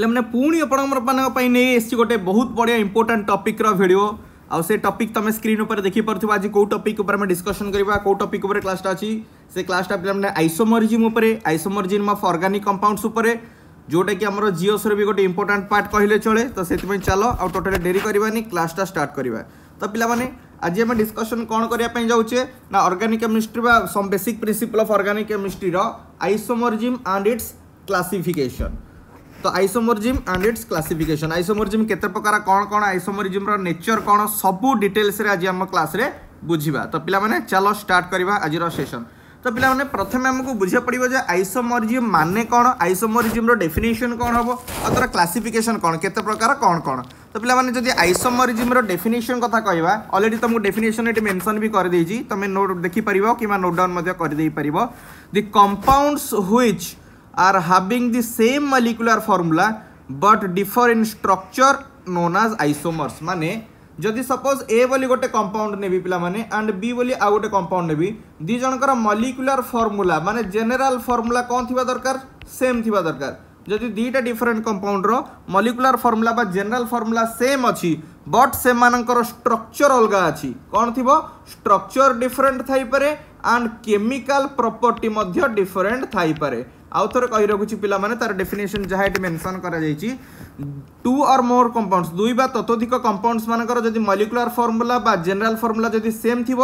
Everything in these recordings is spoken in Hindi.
पे पुणी आपण गोटे बहुत बढ़िया इंपोर्टां टपिक्र भिड आउ से टपिक तुम स्क्रीन पर देखिपुर आज कौ टपिक डिस्कसन करवा कौ टपिक क्लासटा अच्छी से क्लासटा पे आइसोमरजिम उ आइसोमरजिम अफ अर्गानिक कंपाउंड्स जोटा कि आम जिओस भी गोटे इंपोर्टां पार्ट कहे चले तो से चल आउ टोटा डेरी करवानी क्लासटा स्टार्ट करवा तो पे आज आम डिस्कसन कौन करने जाऊे ना organic chemistry some basic principle of organic chemistry isomerism and its classification ତ isomerism and its classification isomerism କେତେ ପ୍ରକାର କ'ଣ କ'ଣ ଆଇସୋମୋରଜିମ୍ର ନେଚର୍ କ'ଣ ସବୁ ଡିଟେଲ୍ସରେ ଆଜି ଆମ କ୍ଲାସ୍ରେ ବୁଝିବା ତ ପିଲାମାନେ ଚାଲ ଷ୍ଟାର୍ଟ କରିବା ଆଜିର ସେସନ୍ ତ ପିଲାମାନେ ପ୍ରଥମେ ଆମକୁ ବୁଝିବାକୁ ପଡ଼ିବ ଯେ ଆଇସୋମୋରଜିମ୍ ମାନେ କ'ଣ ଆଇସୋମୋରଜିମ୍ର ଡେଫିନେସନ୍ କ'ଣ ହେବ ଆଉ ତା'ର କ୍ଲାସିଫିକେସନ୍ କ'ଣ କେତେ ପ୍ରକାର କ'ଣ କ'ଣ ତ ପିଲାମାନେ ଯଦି ଆଇସୋମୋରଜିମ୍ର ଡେଫିନେସନ୍ କଥା କହିବା ଅଲରେଡ଼ି ତୁମକୁ ଡେଫିନେସନ୍ ଏଠି ମେନ୍ସନ୍ ବି କରିଦେଇଛି ତୁମେ ନୋଟ୍ ଦେଖିପାରିବ କିମ୍ବା ନୋଟ୍ ଡାଉନ୍ ମଧ୍ୟ କରିଦେଇପାରିବ the compounds which are having the same molecular formula but differ in structure known as isomers মানে যদি ସପୋଜ୍ ଏ ବୋଲି ଗୋଟେ କମ୍ପାଉଣ୍ଡ ନେବି ପିଲାମାନେ ଆଣ୍ଡ ବି ବୋଲି ଆଉ ଗୋଟେ କମ୍ପାଉଣ୍ଡ ନେବି ଦୁଇ ଜଣଙ୍କର ମଲିକୁଲାର ଫର୍ମୁଲା ମାନେ ଜେନେରାଲ ଫର୍ମୁଲା କ'ଣ ଥିବା ଦରକାର ସେମ୍ ଥିବା ଦରକାର ଯଦି ଦୁଇଟା ଡିଫରେଣ୍ଟ କମ୍ପାଉଣ୍ଡର ମଲିକୁଲାର ଫର୍ମୁଲା ବା ଜେନେରାଲ ଫର୍ମୁଲା ସେମ୍ ଅଛି ବଟ୍ ସେମାନଙ୍କର ଷ୍ଟ୍ରକ୍ଚର ଅଲଗା ଅଛି କ'ଣ ଥିବ ଷ୍ଟ୍ରକ୍ଚର ଡିଫରେଣ୍ଟ ଥାଇପାରେ ଆଣ୍ଡ କେମିକାଲ ପ୍ରପର୍ଟି ମଧ୍ୟ ଡିଫରେଣ୍ଟ ଥାଇପାରେ आउ थे कही रखुच्छी तार डेफिनेसन जहाँ ये मेनसन कर टू और मोर कंपाउंड्स दुई बा तत्वधिक कंपाउंड्स मानकर जदि मलिकुलार फर्मुला बा फर्मुला जदि सेम थी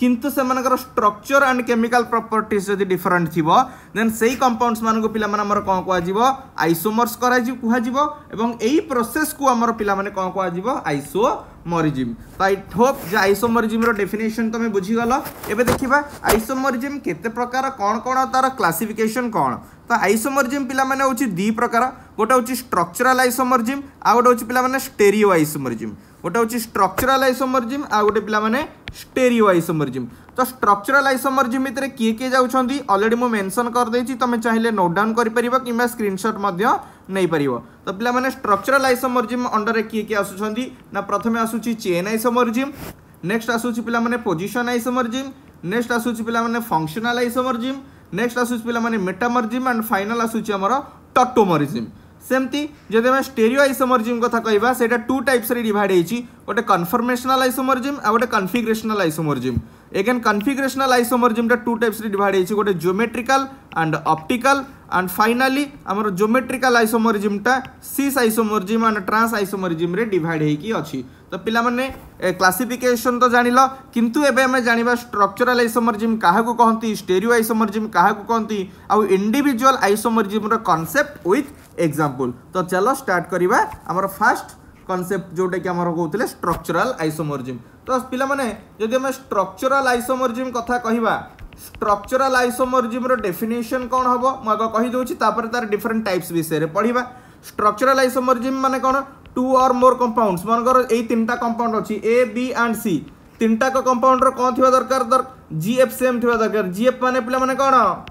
কিন্তু সেমানকৰ স্ট্রাকচাৰ এণ্ড কেমিকাল প্ৰপাৰ্টিছ যদি ডিফাৰেন্ট থিবো দেন সেই কম্পাউণ্ডছ মানক পिला মানে আমাৰ ক' ক' আজিবো আইসোমৰছ কৰাই জি কোৱা জিবা এবং এই প্ৰচেছক আমাৰ পिला মানে ক' ক' আজিবো আইসোমৰিজম বাই টপ যে আইসোমৰিজমৰ ডেফিনিচন তুমি বুজি গলা এবে দেখিবা আইসোমৰিজম ক'তে প্ৰকাৰ কোন কোনৰ তৰ ক্লাসিফিকেচন কোন তা আইসোমৰিজম পिला মানে হ'চি দুই প্ৰকাৰ এটা হ'চি স্ট্রাকচাৰাল আইসোমৰিজম আৰু এটা হ'চি পिला মানে ষ্টেৰিয়ো আইসোমৰিজম এটা হ'চি স্ট্রাকচাৰাল আইসোমৰিজম আৰু এটা পिला মানে स्टेरियो आइसोमरिजिम तो स्ट्रक्चराल आइसोमरिजिम भितर किए किए जाऊँगी मुझे मेनसन करदे तुम्हें चाहिए नोट डाउन कर स्क्रीनशट नहीं पार तो पे स्ट्रक्चराल आइसोमरिजिम अंडर किए किए आସୁଛନ୍ତି प्रथम आसूची चेन आइसोमरिजिम नेक्स्ट आसूची पे पोजिशन आइसोमरिजिम नेक्स्ट आसूची पे फंक्शनाल आइसोमरिजिम नेक्स्ट आसूस पे मेटामरिजिम एंड फाइनाल आसूची आमर सेमती जदि स्टेरियो स्टेरीओ आइसोमर्जिम कथा से टू टाइप्स डिवाइड होती गोटे कनफर्मेसनाल आइसोमर्जिम आ गए configurational isomerism again configurational isomerism two types divide होती गोटे geometrical and optical and finally आम जोमेट्रिकाल आइसोमरिजिमटा सीस आइसोमरिजिम एंड ट्रांस आइसोमरिजिम रे डिवाइड होगी तो क्लासीफिकेसन तो जान ल कितु एवं जाना स्ट्रक्चराल आइसोमरिजिम क्या कहती स्टेरियो आइसोमरिजिम क्या कहती आउ इंडिजुआल आइसोमरिजिम्र कनसेप्ट विथ एक्जामपल तो चलो स्टार्ट करवा आमर फास्ट कनसेप्ट जोटा कि आम कहते स्ट्रक्चराल आइसोमरिजिम तो पिलाने जदि आम स्ट्रक्चराल आइसोमरिजिम कथा कहवा स्ट्रक्चराल आइसोमरिजिम्र डेफिनेसन कौन हम मुझे कहीदे तार डिफरेन्ट टाइप्स विषय में पढ़ा स्ट्रक्चराल आइसोमरिजिम मैंने कौन टू और मोर कंपाउंड्स मनकर यही कंपाउंड अच्छी ए बी एंड सी तीन टाक कंपाउंड कौन थी दरकार जी एफ सेम थी दरकार जी एफ मैंने पे कौन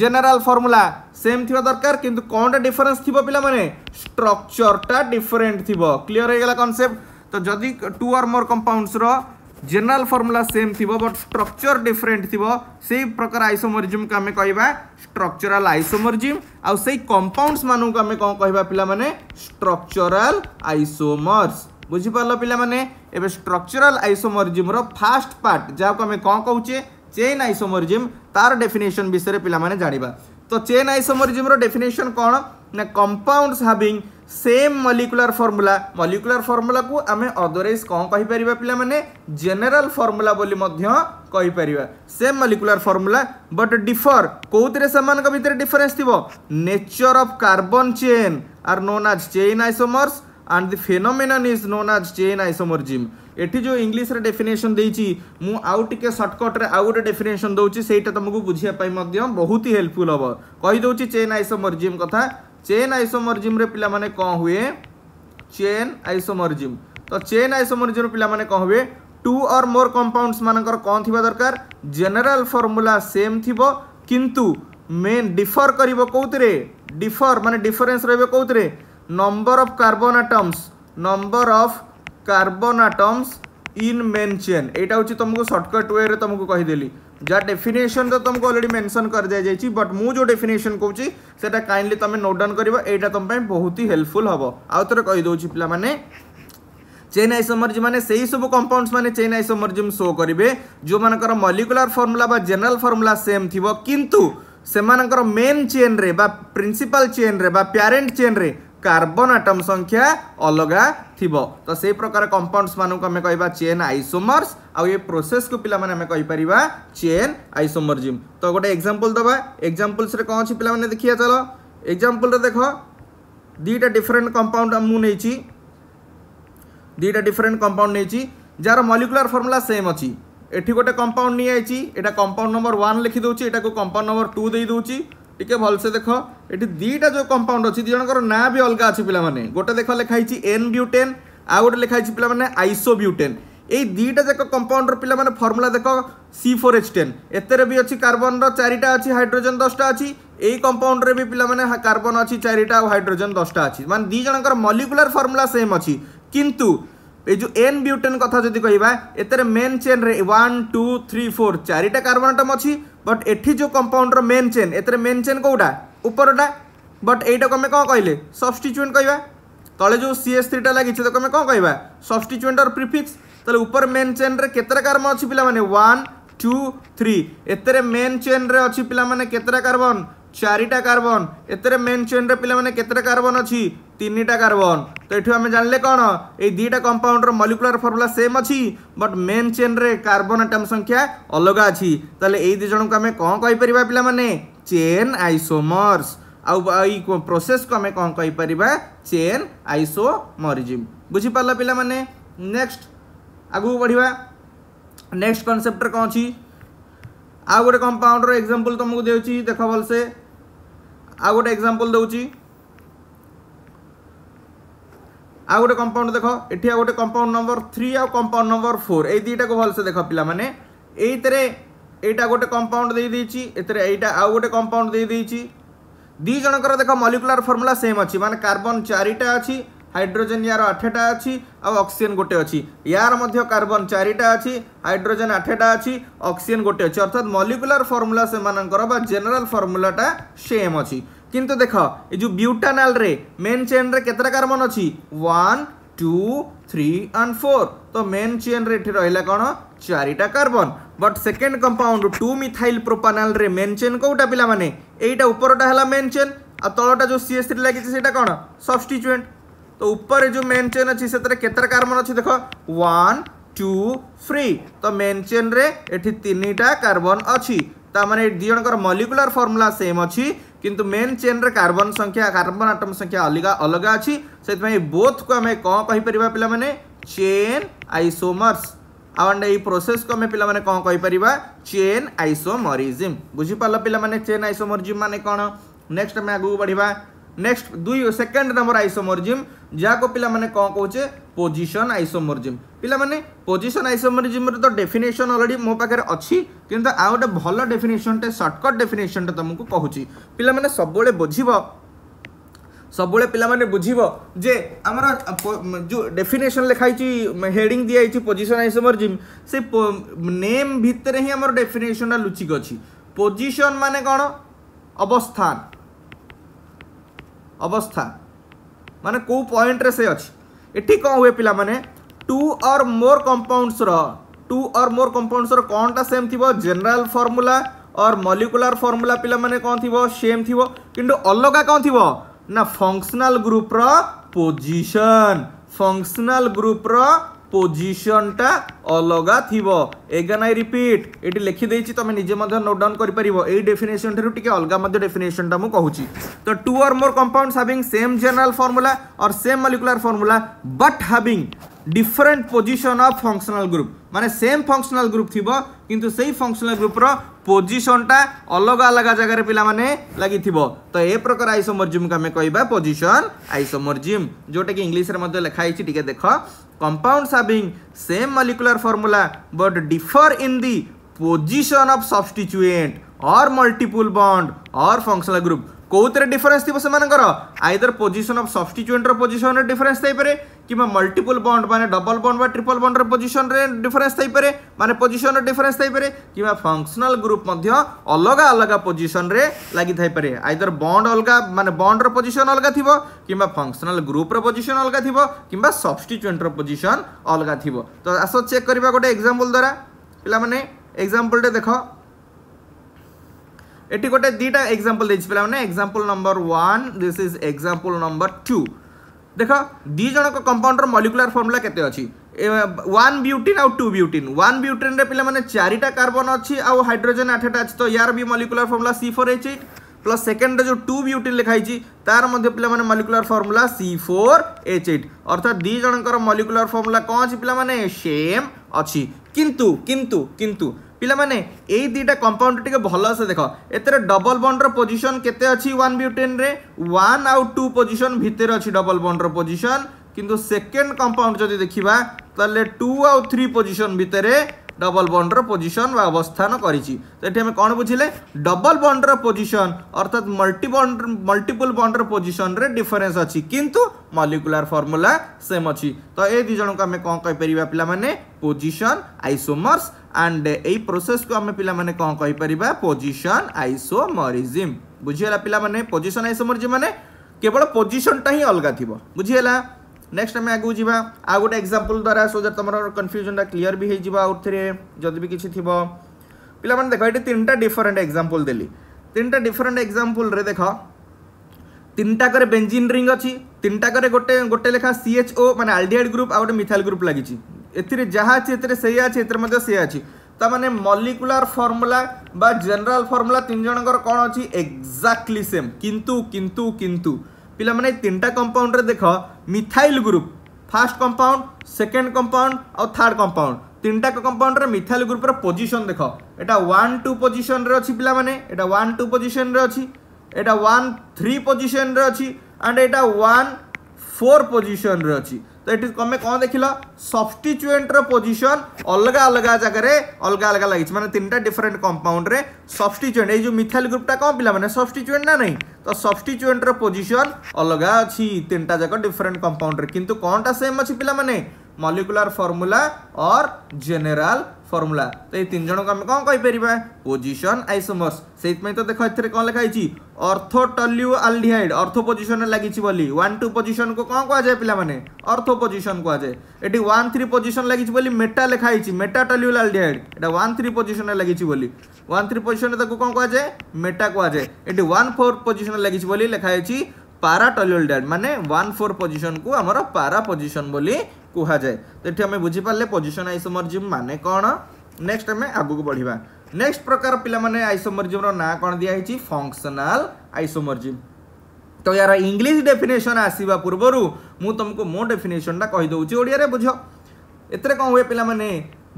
जेनेल फर्मूला सेम थ दरकार कि কোনটা ডিফরেন্স থিব পিলা মানে স্ট্রকচরটা ডিফরেন্ট থিব ক্লিয়ার হয়ে গেল কনসেপ্ট তো যদি two or more general formula same ଥିବ ବଟ୍ ଷ୍ଟ୍ରକ୍ଚର ଡିଫରେଣ୍ଟ ଥିବ ସେଇ ପ୍ରକାର ଆଇସୋମରିଜିମ୍କୁ ଆମେ କହିବା ଷ୍ଟ୍ରକ୍ଚରାଲ ଆଇସୋମରିଜିମ୍ ଆଉ ସେଇ କମ୍ପାଉଣ୍ଡସ୍ ମାନଙ୍କୁ ଆମେ କ'ଣ କହିବା ପିଲାମାନେ ଷ୍ଟ୍ରକ୍ଚରାଲ ଆଇସୋମର୍ସ ବୁଝିପାରିଲ ପିଲାମାନେ ଏବେ ଷ୍ଟ୍ରକ୍ଚରାଲ ଆଇସୋମରିଜିମ୍ର ଫାଷ୍ଟ ପାର୍ଟ ଯାହାକୁ ଆମେ କ'ଣ କହୁଛେ ଚେନ୍ ଆଇସୋମରିଜିମ୍ ତାର ଡେଫିନେସନ୍ ବିଷୟରେ ପିଲାମାନେ ଜାଣିବା ତ ଚେନ୍ ଆଇସୋମରିଜିମ୍ର ଡେଫିନେସନ୍ କ'ଣ ନା compounds having same molecular formula molecular formula को आम अदरवैज कौन कहीपर पे जेनेल फर्मूलापर same molecular formula but differ कौन से भितर डिफरेन्स थी nature of carbon chain are known as chain isomers and the phenomenon is known as chain isomerism एटी जो इंग्लीश रे डेफिनेशन देइछि मु आउ आउ गोटे डेफिनेशन दूसरी सेटा तुमको बुझापी बहुत ही हेल्पफुल हम कहीदे दउछि चेन आइसोमोरिज्म कथा चेन आइसोमर्जिम रे पिला माने कौन हुए चेन आइसोमर्जिम तो चेन आइसोमर्जिम रे पिला माने कौन हुए टू और मोर कंपाउंड्स मानकर कौन थिबा दरकार जनरल फॉर्मूला सेम थिबो किंतु मेन डिफर करिवो कोउतरे डिफर माने डिफरेंस रहबे कोउतरे number of carbon atoms number of carbon atoms in main chain एटा होची तुमको शॉर्टकट वे रे तुमको कहि देली जहाँ डेफिनेसन तो तुमको अलरेडी मेनसन कर दी जाइए बट मुझे डेफिनेसन कौचि से कैंडली तुम नोट डाउन कर यहाँ तुम्हें बहुत ही हेल्पफुल हम आउ थे कहीदे पे चेन जी मैंने से ही सब कंपाउंड्स मैंने चेन जी शो करेंगे जो मर molecular formula general formula same थी किंतु से मेन चेन रे प्रिंसिपल चेन रे प्यारे चेन रे कार्बन आटम संख्या अलग थी तो से प्रकार कंपाउंड्स मानक आम कह चेन आइसोमर्स आउ ये प्रोसेस को पिला मैंने कहीपर चेन आइसोमर्जिम तो गोटे एग्जांपल दबा एग्जांपल्स कौन अच्छी पे देखिए चलो एग्जांपल देख दीटा डिफरेन्ट कंपाउंड मुझे दुईटा डिफरेन्ट कंपाउंड नहीं जार मलिकुलार फर्मुला सेम अच्छी एटी गोटे कंपाउंड नहीं आई कंपाउंड नंबर वन लिखिदे कंपाउंड नंबर टू दे दूसरी টিকে ভালসে দেখ এটি দুইটা যে কম্পাউন্ড অছি দুজনকর না বি অলগা আছে পিলামানে গোটে দেখ লেখা হয়েছি এন বিউটেন আউ গোটে লেখা হয়েছি পিলামানে আইসো বিউটেন এই দুইটা যাক কম্পাউন্ডর পিলামানে ফর্মুলা দেখ সি ফোর এচ টেন এতে বি অছি কার্বনর চারিটা আছে হাইড্রোজেন দশটা আছে এই কম্পাউন্ডরে বি পিলামানে কার্বন আছে চারিটা আর হাইড্রোজেন দশটা আছে মানে দুই জনকর মলিকুলার ফর্মুলা সেম অছি কিন্তু এই যে এন বিউটেন কথা যদি কহবা এতে মেন চেন রে ওয়ান টু থ্রি ফোর চারিটা কার্বন আটম অছি বট এটি যে কম্পাউন্ডর মেন চেন এতে মেন চেন কোটা উপরটা বট এইটা তুমি কম কহিলে সবস্টিচুয়েন্ট কহবা তলে যে সিএস থ্রিটা লাগিছে তাকে তুমি কম কহবা সবস্টিচুয়েন্ট আর প্রিফিক্স তাহলে উপর মেন চেন রে কেতটা কার্বন অছি পিলা মানে ওয়ান টু থ্রি এতে মেন চেন রে অছি পিলা মানে কেতটা কার্বন চারিটা কার্বন এতে মেন চেনর পিলামানে কেতেটা কার্বন অছি তিনটা কার্বন তো এটি আমি জানলে কোণ এই দুইটা কম্পাউন্ডর মলিকুলার ফর্মুলা সেম অছি বট মেন চেনরে কার্বন আইটম সংখ্যা অলগা অছি তাহলে এই দুই জনক আমি কম কইপারিবা পিলামানে চেন আইসোমর্স আউ এই প্রোসেস কু আমি কম কইপারিবা চেন আইসোমরিজম বুঝিপারল পিলামানে নেক্সট আগুক বড়া নেক্সট কনসেপ্টর কম অছি আউ গোটে কম্পাউন্ডর এক্সাম্পল তুমକୁ দেଉଛି ଦେଖ ଭଲସେ ଆଉ ଗୋଟେ ଏକ୍ଜାମ୍ପଲ୍ ଦେଉଛି ଆଉ ଗୋଟେ କମ୍ପାଉଣ୍ଡ ଦେଖ ଏଠି ଆଉ ଗୋଟେ କମ୍ପାଉଣ୍ଡ ନମ୍ବର ଥ୍ରୀ ଆଉ କମ୍ପାଉଣ୍ଡ ନମ୍ବର ଫୋର୍ ଏଇ ଦୁଇଟାକୁ ଭଲସେ ଦେଖ ପିଲାମାନେ ଏଇଥିରେ ଏଇଟା ଗୋଟେ କମ୍ପାଉଣ୍ଡ ଦେଇଦେଇଛି ଏଥିରେ ଏଇଟା ଆଉ ଗୋଟେ କମ୍ପାଉଣ୍ଡ ଦେଇଦେଇଛି ଦୁଇ ଜଣଙ୍କର ଦେଖ ମଲିକୁଲାର ଫର୍ମୁଲା ସେମ୍ ଅଛି ମାନେ କାର୍ବନ୍ ଚାରିଟା ଅଛି ହାଇଡ୍ରୋଜେନ୍ ୟାର ଆଠଟା ଅଛି ଆଉ ଅକ୍ସିଜେନ୍ ଗୋଟେ ଅଛି ୟାର ମଧ୍ୟ କାର୍ବନ୍ ଚାରିଟା ଅଛି ହାଇଡ୍ରୋଜେନ୍ ଆଠଟା ଅଛି ଅକ୍ସିଜେନ୍ ଗୋଟେ ଅଛି ଅର୍ଥାତ୍ ମଲିକୁଲାର ଫର୍ମୁଲା ସେମାନଙ୍କର ବା ଜେନେରାଲ ଫର୍ମୁଲାଟା ସେମ୍ ଅଛି କିନ୍ତୁ ଦେଖ ଏ ଯେଉଁ ବ୍ୟୁଟାନାଲ୍ରେ ମେନ୍ ଚେନ୍ରେ କେତେଟା କାର୍ବନ୍ ଅଛି one two three and four তো মেন চেন্রে এটি রহলা কোণ চারিটা carbon but second compound two methyl প্রোপানালরে মেন চেন কোটা পিলা মানে এইটা উপরটা হল মেন চেন আর তলটা যে সিএস থ্রি লাগিছে সেটা কোণ সবস্টিচুয়েন্ট तो ऊपर जो मेन चेन अच्छी से केतर कार्बन अच्छी देख वन टू थ्री तो मेन चेन रे एठी तीन कार्बन अच्छी तामाने दिजर मलिकुलर फर्मुला सेम अच्छी किंतु मेन चेन रे कार्बन संख्या कार्बन आटम संख्या अलग अलग अच्छी से बोथ को आम कौन कहीपर पे चेन आइसोमर्स आंड प्रोसेस को आम पे कौन कहीपर चेन आइसोमरिजम बुझिपाल पे चेन आइसोमरिजम मान कौन नेक्स्ट आम आगे बढ़ा नेक्स्ट दुई सेकेंड नंबर आइसोमरिजम ଯାହାକୁ ପିଲାମାନେ କ'ଣ କହୁଛେ ପୋଜିସନ୍ ଆଇସୋମୋରିଜିମ୍ ପିଲାମାନେ ପୋଜିସନ୍ ଆଇସୋମୋରିଜିମ୍ର ତ ଡେଫିନେସନ୍ ଅଲରେଡ଼ି ମୋ ପାଖରେ ଅଛି କିନ୍ତୁ ଆଉ ଗୋଟେ ଭଲ ଡେଫିନେସନ୍ଟେ ସର୍ଟକଟ୍ ଡେଫିନେସନ୍ଟେ ତୁମକୁ କହୁଛି ପିଲାମାନେ ସବୁବେଳେ ବୁଝିବ ସବୁବେଳେ ପିଲାମାନେ ବୁଝିବ ଯେ ଆମର ଯେଉଁ ଡେଫିନେସନ୍ ଲେଖା ହେଇଛି ହେଡ଼ିଂ ଦିଆହେଇଛି ପୋଜିସନ୍ ଆଇସୋମୋରିଜିମ୍ ସେ ନେମ୍ ଭିତରେ ହିଁ ଆମର ଡେଫିନେସନ୍ଟା ଲୁଚିକି ଅଛି ପୋଜିସନ୍ ମାନେ କ'ଣ ଅବସ୍ଥାନ ଅବସ୍ଥା ମାନେ କେଉଁ ପଏଣ୍ଟରେ ସେ ଅଛି ଏଠି କ'ଣ ହୁଏ ପିଲାମାନେ two or more କମ୍ପାଉଣ୍ଡସର two or ମୋର୍ କମ୍ପାଉଣ୍ଡସର କ'ଣଟା ସେମ୍ ଥିବ general formula or molecular formula ପିଲାମାନେ କ'ଣ ଥିବ ସେମ୍ ଥିବ କିନ୍ତୁ ଅଲଗା କ'ଣ ଥିବ ନା ଫଙ୍କସନାଲ ଗ୍ରୁପ୍ର ପୋଜିସନ୍ ଫଙ୍କସନାଲ ଗ୍ରୁପ୍ର পোজিশনটা অলগা থিবো এগেন আই রিপিট এটি লিখি দেইছি তুমি নিজে মধ্যে নোট ডাউন করি পারিবো এই ডেফিনেশন ঠারু টিকে অলগা মধ্যে ডেফিনেশনটা মু কহুছি তো two or more compounds having same general formula or same molecular formula but having different position of functional group মানে সেম ফংশনাল গ্রুপ থিবো কিন্তু সেই ফংশনাল গ্রুপর ପୋଜିସନଟା ଅଲଗା ଅଲଗା ଜାଗାରେ ପିଲାମାନେ ଲାଗିଥିବ ତ ଏ ପ୍ରକାର ଆଇସୋମର୍ଜିମକୁ ଆମେ କହିବା ପୋଜିସନ ଆଇସୋମର୍ଜିମ୍ ଯେଉଁଟାକି ଇଂଲିଶରେ ମଧ୍ୟ ଲେଖା ହେଇଛି ଟିକେ ଦେଖ compounds having same molecular formula but differ in the position of substituent or multiple bond or functional group କେଉଁଥିରେ ଡିଫରେନ୍ସ ଥିବ ସେମାନଙ୍କର ଆଇଦର ପୋଜିସନ୍ ଅଫ୍ ସବଷ୍ଟିଚ୍ୟୁଏଣ୍ଟର ପୋଜିସନ୍ରେ ଡିଫରେନ୍ସ ଥାଇପାରେ କିମ୍ବା ମଲ୍ଟିପୁଲ୍ ବଣ୍ଡ ମାନେ ଡବଲ୍ ବଣ୍ଡ ବା ଟ୍ରିପଲ୍ ବଣ୍ଡର ପୋଜିସନ୍ରେ ଡିଫରେନ୍ସ ଥାଇପାରେ ମାନେ ପୋଜିସନ୍ର ଡିଫରେନ୍ସ ଥାଇପାରେ କିମ୍ବା ଫଙ୍କସନାଲ୍ ଗ୍ରୁପ୍ ମଧ୍ୟ ଅଲଗା ଅଲଗା ପୋଜିସନ୍ରେ ଲାଗିଥାଇପାରେ ଆଇଦର ବଣ୍ଡ ଅଲଗା ମାନେ ବଣ୍ଡର ପୋଜିସନ୍ ଅଲଗା ଥିବ କିମ୍ବା ଫଙ୍କସନାଲ୍ ଗ୍ରୁପ୍ର ପୋଜିସନ୍ ଅଲଗା ଥିବ କିମ୍ବା ସବଷ୍ଟିଚ୍ୟୁଏଣ୍ଟର ପୋଜିସନ୍ ଅଲଗା ଥିବ ତ ଆସ ଚେକ୍ କରିବା ଗୋଟେ ଏକ୍ଜାମ୍ପଲ୍ ଦ୍ୱାରା ପିଲାମାନେ ଏକ୍ଜାମ୍ପଲ୍ଟେ ଦେଖ ଏଠି ଗୋଟେ ଦୁଇଟା ଏକ୍ଜାମ୍ପଲ୍ ଦେଇଛି ପିଲାମାନେ example number one this is example number two ଦେଖ ଦୁଇ ଜଣଙ୍କ କମ୍ପାଉଣ୍ଡର ମଲିକୁଲାର ଫର୍ମୁଲା କେତେ ଅଛି ୱାନ୍ ବ୍ୟୁଟିନ୍ ଆଉ ଟୁ ବ୍ୟୁଟିନ୍ ୱାନ୍ ବ୍ୟୁଟିନ୍ରେ ପିଲାମାନେ ଚାରିଟା କାର୍ବନ୍ ଅଛି ଆଉ ହାଇଡ୍ରୋଜେନ୍ ଆଠଟା ଅଛି ତ ୟାର ବି molecular formula C four H eight plus ସେକେଣ୍ଡରେ ଯେଉଁ ଟୁ ବ୍ୟୁଟିନ୍ ଲେଖା ହେଇଛି ତାର ମଧ୍ୟ ପିଲାମାନେ molecular formula C four H eight ଅର୍ଥାତ୍ ଦୁଇ ଜଣଙ୍କର ମଲିକୁଲାର ଫର୍ମୁଲା କ'ଣ ଅଛି ପିଲାମାନେ ସେମ୍ ଅଛି କିନ୍ତୁ କିନ୍ତୁ କିନ୍ତୁ ପିଲାମାନେ ଏଇ ଦୁଇଟା କମ୍ପାଉଣ୍ଡ ଟିକେ ଭଲସେ ଦେଖ ଏଥିରେ ଡବଲ ବଣ୍ଡର ପୋଜିସନ୍ କେତେ ଅଛି ୱାନ୍ ବ୍ୟୁଟେନ୍ରେ ୱାନ୍ ଆଉ ଟୁ ପୋଜିସନ୍ ଭିତରେ ଅଛି ଡବଲ ବଣ୍ଡର ପୋଜିସନ୍ କିନ୍ତୁ ସେକେଣ୍ଡ କମ୍ପାଉଣ୍ଡ ଯଦି ଦେଖିବା ତାହେଲେ ଟୁ ଆଉ ଥ୍ରୀ ପୋଜିସନ୍ ଭିତରେ ডবল বন্ডর পোজিশন বা অবস্থান করেছি তো এটি আমি কোণ বুঝলে ডবল বন্ডর পোজিশন অর্থাৎ মল্টি বন্ড মল্টিপুল বন্ডর পোজিশনরে ডিফরেন্স অছি কিন্তু মলিকুলার ফর্মুলা সেম অছি তো এই দুই জনক আমি কোণ কইপারিবা পিলামানে পোজিশন আইসোমর্স আন্ড এই প্রোসেসকু আমি পিলামানে কোণ কইপারিবা পোজিশন আইসোমরিজম বুঝিগলা পিলামানে পোজিশন আইসোমরিজম মানে কেবল পোজিশনটা ହିଁ ଅଲଗା ଥିବ ବୁଝିହେଲା नेक्स्ट आम आगे जावा आ गोटे एक्जामपल द्वारा सो दैट तुम कन्फ्यूजनटा क्लीयर भी होती जदि भी किसी थी पाने देख ये तीन टा डिफरेन्ट एक्जामपल देली तीन टा डिफरेन्ट एक्जामपल देख তিনটা করে বেঞ্জিন রিং অছি তিনটা করে গোটে গোটে লেখা সিএচও মানে আলডিহাইড গ্রুপ আর গোটে মিথাইল গ্রুপ লাগিছি এথিরে যাহা আছে এতে সেই আছে এতে মধ্যে সেই আছে তা মানে মলিকুলার ফর্মুলা বা জেনারেল ফর্মুলা তিন জনকর কোণ অছি এক্সাক্টলি সেম কিন্তু কিন্তু কিন্তু ପିଲାମାନେ ଏଇ ତିନିଟା କମ୍ପାଉଣ୍ଡରେ ଦେଖ methyl group first compound second compound ଆଉ ଥାର୍ଡ଼ କମ୍ପାଉଣ୍ଡ তিনটা কম্পাউন্ডের মিথাইল গ্রুপর পজিশন দেখ এটা ওয়ান টু পজিশনরে অছি পিলামানে এটা ওয়ান টু পজিশনরে অছি এটা ওয়ান থ্রি পজিশনরে অছি আন্ড এটা ওয়ান ফোর পজিশনরে অছি তো এটি তুমি কম দেখিল সবস্টিচুয়েন্টর পোজিশন অলগা অলগা জায়গায় অলগা অলগা লাগিছে মানে তিনটা ডিফরেন্ট কম্পাউন্ডরে সবস্টিচুয়েন্ট এই যে মিথাইল গ্রুপটা কম পিলা মানে সবস্টিচুয়েন্ট না নাই তো সবস্টিচুয়েন্টর পোজিশন অলগা অছি তিনটা যাক ডিফরেন্ট কম্পাউন্ডরে কিন্তু কোনটা সেম অছি পিলা মানে molecular formula or general formula ତ ଏଇ ତିନି ଜଣଙ୍କୁ ଆମେ କ'ଣ କହିପାରିବା ପୋଜିସନ୍ ଆଇସୋମସ୍ ସେଇଥିପାଇଁ ତ ଦେଖ ଏଥିରେ କ'ଣ ଲେଖାହେଇଛି ଅର୍ଥୋଟଲ୍ୟୁ ଆଲଡିହାଇଡ୍ ଅର୍ଥୋ ପୋଜିସନ୍ରେ ଲାଗିଛି ବୋଲି ୱାନ୍ ଟୁ ପୋଜିସନ୍କୁ କ'ଣ କୁହାଯାଏ ପିଲାମାନେ ଅର୍ଥୋ ପୋଜିସନ୍ କୁହାଯାଏ ଏଠି ୱାନ୍ ଥ୍ରୀ ପୋଜିସନ୍ ଲାଗିଛି ବୋଲି ମେଟା ଲେଖାହେଇଛି ମେଟାଟଲ୍ୟୁଲ୍ ଆଲଡିହାଇଡ୍ ଏଇଟା ୱାନ୍ ଥ୍ରୀ ପୋଜିସନ୍ରେ ଲାଗିଛି ବୋଲି ୱାନ୍ ଥ୍ରୀ ପୋଜିସନ୍ରେ ତାକୁ କ'ଣ କୁହାଯାଏ ମେଟା କୁହାଯାଏ ଏଠି ୱାନ୍ ଫୋର୍ ପୋଜିସନ୍ରେ ଲାଗିଛି ବୋଲି ଲେଖାହେଇଛି ପାରାଟଲ୍ୟୁଲ୍ ଡାଇଡ୍ ମାନେ ୱାନ୍ ଫୋର୍ ପୋଜିସନ୍କୁ ଆମର ପାରା ପୋଜିସନ୍ ବୋଲି जाए तो ये आम बुझीपारे पोजिशन आइसोमरजिम मान कौन नेक्स्ट आम आगे बढ़िया नेक्स्ट प्रकार पे आइसोमरजिम ना कौन दिखाई फंक्शनाल आइसोमरजिम तो यार इंग्लीश डेफिनेसन आसवा पूर्व मुझको मो डेफिनेसन टा कहीदे ओडिया बुझ ए कौन हुए पे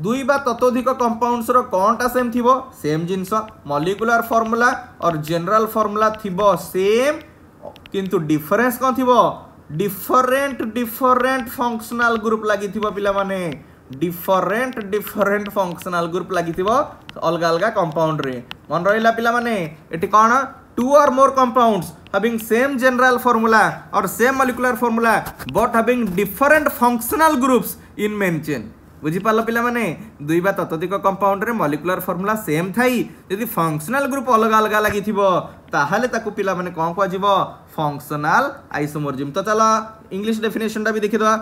दुई बा तत्वधिक कंपाउंडस कौन टा सेम थी सेम जिनस मलिकुलार फर्मुला और जेनराल फर्मुला थी सेम किंतु डिफरेन्स कौन थी डिफरेन्ट डिफरेन्ट फंक्शनाल ग्रुप लगी पाने डिफरेन्ट डिफरेन्ट फंक्शनाल ग्रुप लगी अलग अलग कंपाउंड रे मन रहा पाने कौन two or more compounds having same general formula or same molecular formula but having different functional groups in main chain ବୁଝିପାରିଲ ପିଲାମାନେ ଦୁଇ ବା ତତୋଧିକ କମ୍ପାଉଣ୍ଡରେ ମଲିକୁଲାର ଫର୍ମୁଲା ସେମ୍ ଥାଇ ଯଦି ଫଙ୍କସନାଲ୍ ଗ୍ରୁପ୍ ଅଲଗା ଅଲଗା ଲାଗିଥିବ ତାହେଲେ ତାକୁ ପିଲାମାନେ କ'ଣ କୁହାଯିବ ଫଙ୍କସନାଲ୍ ଆଇସୋମୋରଜିମ୍ ତ ଚାଲ ଇଂଲିଶ ଡେଫିନେସନ୍ଟା ବି ଦେଖିଦେବା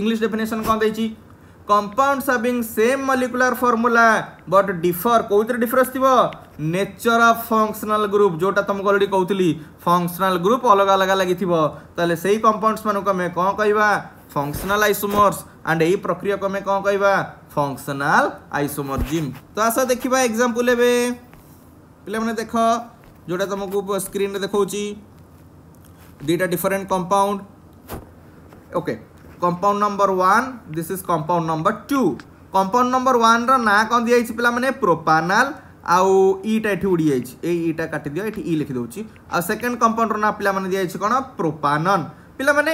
ଇଂଲିଶ ଡେଫିନେସନ୍ କ'ଣ ଦେଇଛି compounds having same molecular formula but differ কোউতরে ডিফারেন্স থিব নেচার অফ ফাংশনাল গ্রুপ যেটা তোমাকে অলরেডি কৌলি ফাংশনাল গ্রুপ অলগা অলগা লাগি থিব তাহলে সেই কম্পাউন্ডস মানুষ আমি কম কহবা ফাংশনাল আইসোমর্স ଆଣ୍ଡ ଏଇ ପ୍ରକ୍ରିୟାକୁ ଆମେ କ'ଣ କହିବା ଫଙ୍କସନାଲ୍ ଆଇସୋମର୍ଜିମ୍ ତ ଆସ ଦେଖିବା ଏକ୍ଜାମ୍ପଲ୍ ଏବେ ପିଲାମାନେ ଦେଖ ଯେଉଁଟା ତୁମକୁ ସ୍କ୍ରିନ୍ରେ ଦେଖାଉଛି ଦୁଇଟା different compound okay compound number one this is compound number two compound number ୱାନ୍ର ନାଁ କ'ଣ ଦିଆଯାଇଛି ପିଲାମାନେ ପ୍ରୋପାନାଲ୍ ଆଉ ଇଟା ଏଠି ଉଡ଼ିଯାଇଛି ଏଇ ଇଟା କାଟିଦିଅ ଏଠି ଇ ଲେଖିଦେଉଛି ଆଉ ସେକେଣ୍ଡ କମ୍ପାଉଣ୍ଡର ନାଁ ପିଲାମାନେ ଦିଆଯାଇଛି କ'ଣ ପ୍ରୋପାନନ୍ ପିଲାମାନେ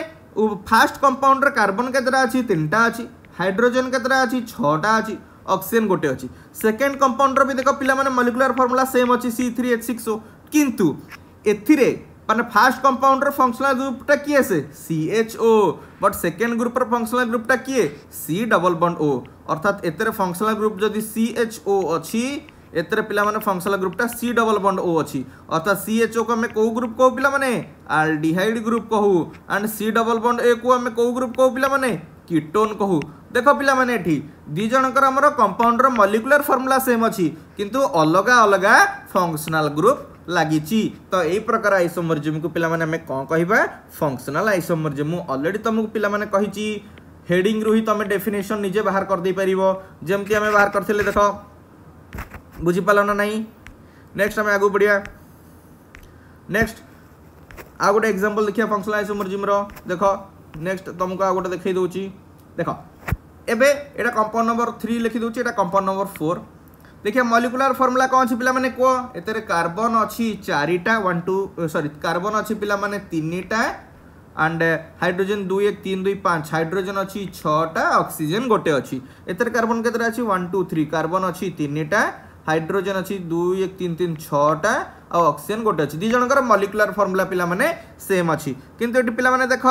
ফার্স্ট কম্পাউন্ডর কার্বন কেতটা আছে তিনটা আছে হাইড্রোজেন কেতটা আছে ছটা আছে অক্সিজেন গোটে অছি সেকেন্ড কম্পাউন্ডর বি দেখ পিলামানে মলিকুলার ফর্মুলা সেম অছি C three H six O কিন্তু এথিরে মানে ফার্স্ট কম্পাউন্ডর ফংশনাল গ্রুপটা কি আসে C H O but second গ্রুপর ফংশনাল গ্রুপটা কি সি ডবল বন্ড ও অর্থাৎ এতে ফংশনাল গ্রুপ যদি সি এইচ ও অছি ଏଥିରେ ପିଲାମାନେ ଫଙ୍କସନାଲ ଗ୍ରୁପଟା ସି ଡବଲ ବଣ୍ଡ ଓ ଅଛି ଅର୍ଥାତ୍ ସି ଏଚ୍ ଓକୁ ଆମେ କେଉଁ ଗ୍ରୁପ୍ କହୁ ପିଲାମାନେ ଆଲଡିହାଇଡ୍ ଗ୍ରୁପ୍ କହୁ ଆଣ୍ଡ ସି ଡବଲ ବଣ୍ଡ ଏକୁ ଆମେ କେଉଁ ଗ୍ରୁପ୍ କହୁ ପିଲାମାନେ କିଟୋନ୍ କହୁ ଦେଖ ପିଲାମାନେ ଏଠି ଦୁଇ ଜଣଙ୍କର ଆମର କମ୍ପାଉଣ୍ଡର ମଲିକୁଲାର ଫର୍ମୁଲା ସେମ୍ ଅଛି କିନ୍ତୁ ଅଲଗା ଅଲଗା ଫଙ୍କସନାଲ ଗ୍ରୁପ୍ ଲାଗିଛି ତ ଏଇ ପ୍ରକାର ଆଇସୋମରିଜିମ୍କୁ ପିଲାମାନେ ଆମେ କ'ଣ କହିବା ଫଙ୍କସନାଲ ଆଇସୋମରିଜିମ୍ ମୁଁ ଅଲରେଡ଼ି ତୁମକୁ ପିଲାମାନେ କହିଛି ହେଡ଼ିଂରୁ ହିଁ ତୁମେ ଡେଫିନେସନ୍ ନିଜେ ବାହାର କରିଦେଇପାରିବ ଯେମିତି ଆମେ ବାହାର କରିଥିଲେ ଦେଖ બુજી પાડવાના નહીં आम आगे बढ़िया नेक्स्ट નેક્સ્ટ આ ગોટે એક્ઝામ્પલ फंक्शन ફંક્શનાલ ઇસોમોર્ફિઝમર દેખ નેક્સ્ટ તમકો આ ગોટે દેખાઈ દઉં દેખ एबे एटा कंपाउंड नंबर थ्री लिखि दोची एटा कंपाउंड नंबर फोर देखिए मॉलिक्यूलर फार्मूला कोन छि पिला माने को एतरे कार्बन अछि 4 टा 1 2 कार्बन अछि पे माने 3 टा एंड हाइड्रोजन दुई एक तीन दुई 5 हाइड्रोजन अछि 6 टा गोटे अच्छी एतरे कार्बन केतरा अछि 1 2 कार्बन अच्छी 3 टा ହାଇଡ୍ରୋଜେନ୍ ଅଛି ଦୁଇ ଏକ ତିନି ତିନି ଛଅଟା ଆଉ ଅକ୍ସିଜେନ୍ ଗୋଟେ ଅଛି ଦୁଇ ଜଣଙ୍କର ମଲିକୁଲାର ଫର୍ମୁଲା ପିଲାମାନେ ସେମ୍ ଅଛି କିନ୍ତୁ ଏଠି ପିଲାମାନେ ଦେଖ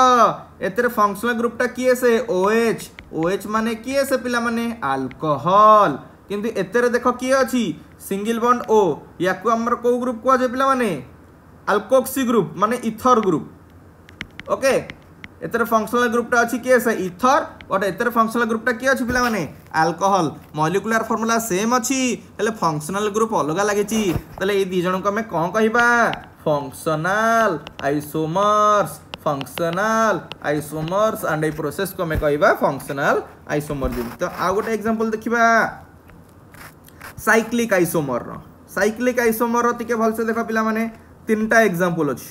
ଏଥିରେ ଫଙ୍କସନାଲ୍ ଗ୍ରୁପ୍ଟା କିଏ ସେ ଓ ଏଚ୍ ଓ ଏଚ୍ ମାନେ କିଏ ସେ ପିଲାମାନେ ଆଲକୋହଲ କିନ୍ତୁ ଏଥିରେ ଦେଖ କିଏ ଅଛି ସିଙ୍ଗିଲ ବଣ୍ଡ ଓ ୟାକୁ ଆମର କେଉଁ ଗ୍ରୁପ୍ କୁହାଯାଏ ପିଲାମାନେ ଆଲକୋକ୍ସି ଗ୍ରୁପ୍ ମାନେ ଇଥର ଗ୍ରୁପ୍ ଓକେ ଏଥିରେ ଫଙ୍କସନାଲ ଗ୍ରୁପ୍ଟା ଅଛି କିଏ ସେ ଇଥର ବଟ୍ ଏଥିରେ ଫଙ୍କସନାଲ ଗ୍ରୁପ୍ଟା କିଏ ଅଛି ପିଲାମାନେ ଆଲକୋହଲ ମଲିକୁଲାର ଫର୍ମୁଲା ସେମ୍ ଅଛି ହେଲେ ଫଙ୍କସନାଲ ଗ୍ରୁପ୍ ଅଲଗା ଲାଗିଛି ତାହେଲେ ଏଇ ଦୁଇ ଜଣଙ୍କୁ ଆମେ କ'ଣ କହିବା functional isomers functional isomers and ଏଇ ପ୍ରୋସେସ୍କୁ ଆମେ କହିବା ଫଙ୍କସନାଲ ଆଇସୋମର୍ଜିମ୍ ତ ଆଉ ଗୋଟେ ଏକ୍ଜାମ୍ପଲ୍ ଦେଖିବା ସାଇକ୍ଲିକ୍ ଆଇସୋମର୍ର ସାଇକ୍ଲିକ୍ ଆଇସୋମର୍ର ଟିକେ ଭଲସେ ଦେଖ ପିଲାମାନେ ତିନିଟା ଏକ୍ଜାମ୍ପଲ୍ ଅଛି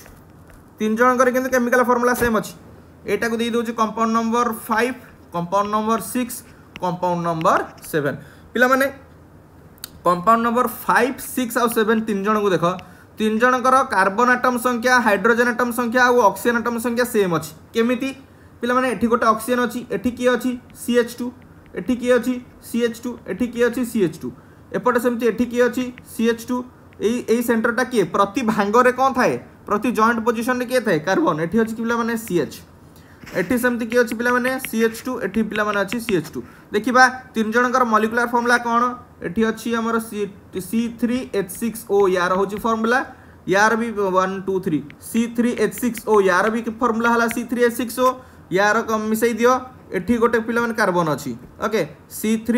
ତିନି ଜଣଙ୍କର କିନ୍ତୁ କେମିକାଲ ଫର୍ମୁଲା ସେମ୍ ଅଛି এটাকে দিয়ে দেଉଛି compound number five compound number six compound number seven পিলামানে কম্পাউন্ড নম্বর ফাইভ সিক্স আউ সেভেন তিন জনক দেখ তিন জনকর কার্বন আটম সংখ্যা হাইড্রোজেন আটম সংখ্যা আউ অক্সিজেন আটম সংখ্যা সেম অছি কেমিতি পিলামানে এটি গোটে অক্সিজেন অছি এটি কি অছি সিএচ টু এটি কি অছি সিএচ টু এটি কি অছি সিএচ টু এপটে সেমতি এটি কি অছি সিএচ টু এই এই সেন্টরটা কি প্রতি ভাঙ্গরে কম থাকে প্রতি জয়েন্ট পজিশনরে কি থাকে কার্বন এটি অছি কি পিলামানে সিএচ এটি সেমতি কি অছি পিলা মানে CH2 এটি পিলা মানে আছে CH2 দেখিবা তিন জনকৰ মলিকুলার ফর্মুলা কোন এটি অছি আমাৰ C3H6O ইয়াৰ হোচি ফর্মুলা ইয়াৰ বি 1 2 3 C3H6O ইয়াৰ বি ফর্মুলা হলা C3H6O ইয়াৰ কম মিশাই দিও এটি গোটে পিলা মানে কার্বন অছি ওকে C3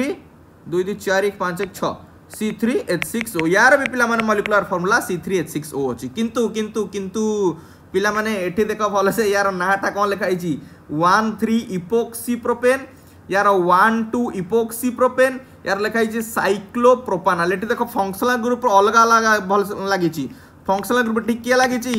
2 2 4 1 5 1 6 C3H6O ইয়াৰ বি পিলা মানে মলিকুলার ফর্মুলা C3H6O অছি কিন্তু কিন্তু কিন্তু ପିଲାମାନେ ଏଠି ଦେଖ ଭଲସେ ୟାର ନାଁଟା କ'ଣ ଲେଖା ହେଇଛି ୱାନ୍ ଥ୍ରୀ ଇପୋକ୍ସି ପ୍ରୋପେନ୍ ୟାର ୱାନ୍ ଟୁ ଇପୋକ୍ସି ପ୍ରୋପେନ୍ ୟାର ଲେଖା ହେଇଛି ସାଇକ୍ଲୋପ୍ରୋପାନାଲ ଏଠି ଦେଖ ଫଙ୍କସନାଲ ଗ୍ରୁପ୍ର ଅଲଗା ଅଲଗା ଭଲ ଲାଗିଛି ଫଙ୍କସନାଲ ଗ୍ରୁପ୍ ଏଠି କିଏ ଲାଗିଛି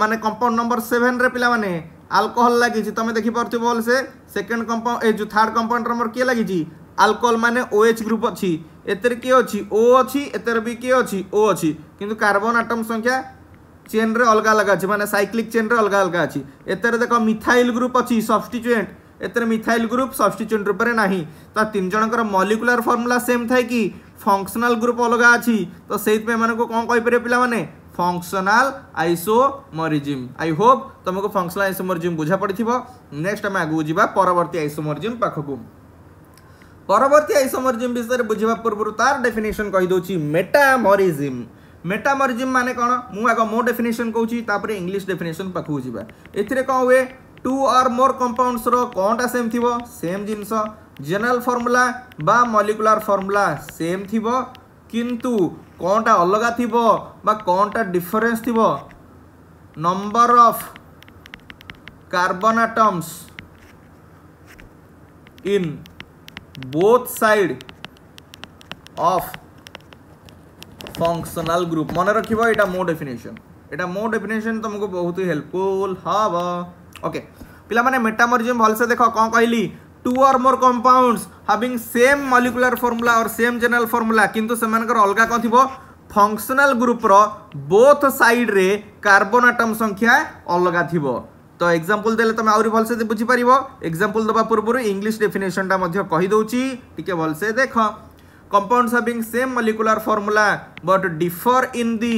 ମାନେ କମ୍ପାଉଣ୍ଡ ନମ୍ବର ସେଭେନ୍ରେ ପିଲାମାନେ ଆଲକୋହଲ ଲାଗିଛି ତୁମେ ଦେଖିପାରୁଥିବ ଭଲସେ ସେକେଣ୍ଡ କମ୍ପାଉଣ୍ଡ ଏ ଯେଉଁ ଥାର୍ଡ଼ କମ୍ପାଉଣ୍ଡ ନମ୍ବର କିଏ ଲାଗିଛି ଆଲକୋହଲ ମାନେ ଓ ଏଚ୍ ଗ୍ରୁପ୍ ଅଛି ଏଥିରେ କିଏ ଅଛି ଓ ଅଛି ଏଥିରେ ବି କିଏ ଅଛି ଓ ଅଛି କିନ୍ତୁ କାର୍ବନ ଆଟମ୍ ସଂଖ୍ୟା चेन रे अलग अलग अच्छी मैंने सैक्लिक चेन रे अलग अलग अच्छी एतरे देख मिथाइल ग्रुप अच्छी सब्सटीच्युएंट एतरे मिथाइल ग्रुप सब्सटीच्युएंट रूप में ना तो तीन जन मलिकुलालार फर्मुला सेम थाए कि फंक्शनाल ग्रुप अलग अच्छी तो से कौन कही कहीपर पे फंक्शनल आइसोमरिजिम आई होप तुमको फंक्शनल आइसोमरिजिम बुझा पड़ पड़ी नेक्स्ट आम आगे जावा परवर्ती आइसोमरिजिम पाखक परवर्ती आइसोमरिजिम विषय में बुझा पूर्व तार डेफिनेशन कहीदे मेटामरिजिम मेटामरिजिम मान कौन मुझे मो डेफिनेसन कौर इंग्लीश डेफिनेसन पाखक जावा एथेरे कौन हुए टू आर मोर कंपाउंडसर कौनटा सेम थी सेम जिनस जेनेल फर्मुला बा मलिकुलार फर्मुला सेम थी किंतु कौनटा अलग थी कौनटा डिफरेन्स थी number of carbon atoms in both side of functional group मन रखिब एटा मो डेफिनेशन एटा मो डेफिनेशन तुमको बहुत ही हेल्पफुल हाव ओके पिला माने मेटामरिज्म देख कौन कहली two or more compounds having same molecular formula or same general formula किंतु सेमानकर अलगा कोन थिबो functional group both side carbon atom संख्या अलग थी तो एग्जांपल देले तुम आउरी भल से बुझी परिबो पूर्व इंग्लिश डेफिनेशन टा मध्य कहि compounds having same molecular formula but differ in the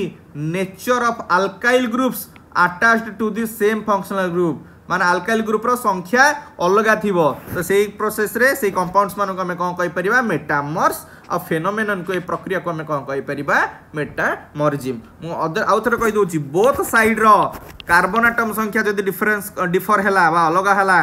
nature of alkyl groups attached to the same functional group मान आलकाइल ग्रुप्र संख्या अलग थी तो से प्रोसेस रे से कंपाउंड्स मान आम कौन कहीपर मेटामर्स आ फेनोमेन को ए प्रक्रिया को आम कौन कहीपर मेटामर्जिम मुझे आउ थे कहीदे बोथ सैड्र कार्बन आटम संख्या जब डिफरेन्स डिफर है अलग है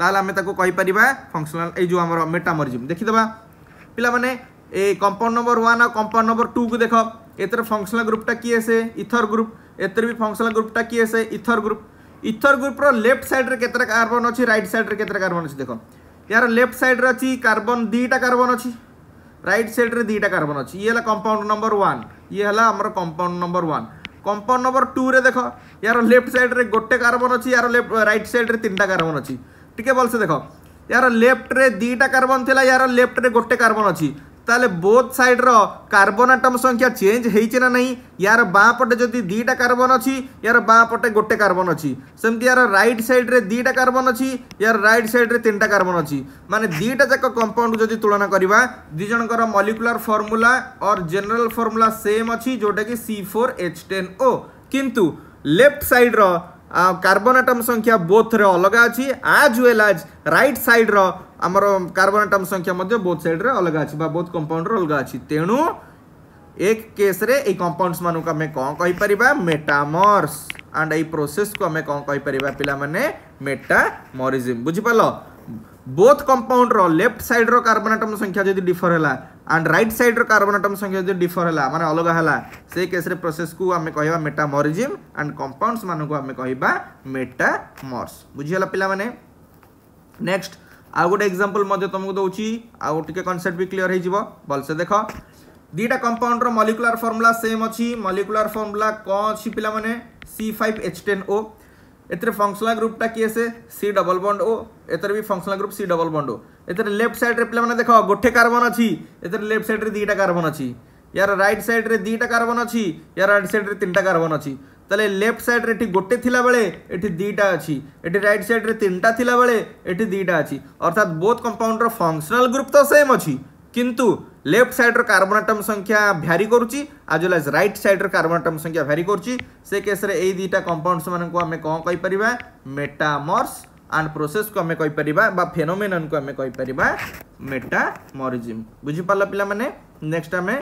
ताल आम कहीपर फंक्शनाल ये जो आम मेटामर्जिम देखीद पे ए कंपाउंड नंबर वन और कंपाउंड नंबर टू को देख एतर फंक्शनल ग्रुपटा किए से इथर ग्रुप एतर भी फंक्शनल ग्रुपटा किए से इथर ग्रुप इथर ग्रुप्र लेफ्ट सैड्रे के कार्बन अच्छी रईट सैड्रे के कार्बन अच्छी देख यार लेफ्ट सैड्रे अच्छी कार्बन दुईटा कार्बन अच्छी रईट सैड्रे दुईटा कार्बन अच्छी ये कंपाउंड नंबर वन ये है आमर compound number one compound number two रे देख यार लेफ्ट सैड्रे गोटे कार्बन अच्छी यार रईट सैड्रे तीन कार्बन अच्छी टी भलसे देख यार लेफ्ट रे दुईटा कार्बन थी यार लेफ्ट रे गोटे कार्बन अच्छी তাহলে বোথ সাইডর কার্বন আটম সংখ্যা চেঞ্জ হয়েছে না নাই ইয়ার বাঁ পটে যদি দুইটা কার্বন অ্যার ইয়ার বাঁ পটে গোটে কার্বন অছি সেমতি ইয়ার রাইট সাইডে দুইটা কার্বন অ্যার রাইট সাইডে তিনটা কার্বন অছি দুইটা যাক কম্পাউন্ড যদি তুলনা করা দুইজনকর molecular formula or general formula same অছি যেটা কি C four H ten O কিন্তু লেফট সাইডর कार्बन आटम संख्या बोथ रे अलग अच्छी as well as right side रमर कार्बन आटम संख्या बोथ सैड रे अलग अच्छी बोथ कंपाउंड अलग अच्छी तेणु एक केस रे ये कंपाउंड्स मानक आम कौन कहीपर मेटामर्स एंड ये प्रोसेस को आम कौन कहीपर पाने मेटामरिजम बुझिपाल ବୋଥ୍ କମ୍ପାଉଣ୍ଡର ଲେଫ୍ଟ ସାଇଡ଼୍ର କାର୍ବନ୍ ଆଟମ୍ ସଂଖ୍ୟା ଯଦି ଡିଫର୍ ହେଲା ଆଣ୍ଡ ରାଇଟ୍ ସାଇଡ଼୍ର କାର୍ବନ୍ ଆଟମ୍ ସଂଖ୍ୟା ଯଦି ଡିଫର୍ ହେଲା ମାନେ ଅଲଗା ହେଲା ସେଇ କେସ୍ରେ ପ୍ରୋସେସ୍କୁ ଆମେ କହିବା ମେଟାମରିଜିମ୍ ଆଣ୍ଡ କମ୍ପାଉଣ୍ଡସମାନଙ୍କୁ ଆମେ କହିବା ମେଟାମର୍ସ ବୁଝିଗଲା ପିଲାମାନେ ନେକ୍ସଟ ଆଉ ଗୋଟେ ଏକ୍ଜାମ୍ପଲ୍ ମଧ୍ୟ ତୁମକୁ ଦେଉଛି ଆଉ ଟିକେ କନସେପ୍ଟ ବି କ୍ଲିଅର୍ ହେଇଯିବ ଭଲସେ ଦେଖ ଦୁଇଟା କମ୍ପାଉଣ୍ଡର ମଲିକୁଲାର ଫର୍ମୁଲା ସେମ୍ ଅଛି ମଲିକୁଲାର ଫର୍ମୁଲା କ'ଣ ଅଛି ପିଲାମାନେ C five H ten O ଏଥିରେ ଫଙ୍କସନାଲ ଗ୍ରୁପ୍ଟା କିଏ ସେ ସି ଡବଲ ବଣ୍ଡ ଓ ଏଥିରେ ବି functional group C double bond O ଏଥିରେ ଲେଫ୍ଟ ସାଇଡ଼୍ରେ ପିଲାମାନେ ଦେଖ ଗୋଟେ କାର୍ବନ ଅଛି ଏଥିରେ ଲେଫ୍ଟ ସାଇଡ଼୍ରେ ଦୁଇଟା କାର୍ବନ ଅଛି ୟାର ରାଇଟ୍ ସାଇଡ଼୍ରେ ଦୁଇଟା କାର୍ବନ ଅଛି ୟାର ରାଇଟ୍ ସାଇଡ଼୍ରେ ତିନିଟା କାର୍ବନ ଅଛି তাহলে লেফট সাইড্রে এটি গোটে লাবে এটি দুইটা অছি এটি রাইট সাইড্রে তিনটা লাবে এটি দুইটা অছি অর্থাৎ বোথ কম্পাউন্ডর ফংশনাল গ্রুপ তো সেম অছি কিন্তু লেফট সাইড্র কার্বন আটম সংখ্যা ভ্যারি করুচি আজ ওয়েল এজ রাইট সাইড্র কার্বন আটম সংখ্যা ভ্যারি করুচি সে কেসরে এই দুইটা কম্পাউন্ডস মানুষ আমি কম কইপারা মেটামর্স ଆଣ୍ଡ ପ୍ରୋସେସ୍କୁ ଆମେ କହିପାରିବା ବା ଫେନୋମେନନ୍କୁ ଆମେ କହିପାରିବା ମେଟାମରିଜିମ୍ ବୁଝିପାରିଲ ପିଲାମାନେ ନେକ୍ସଟ ଆମେ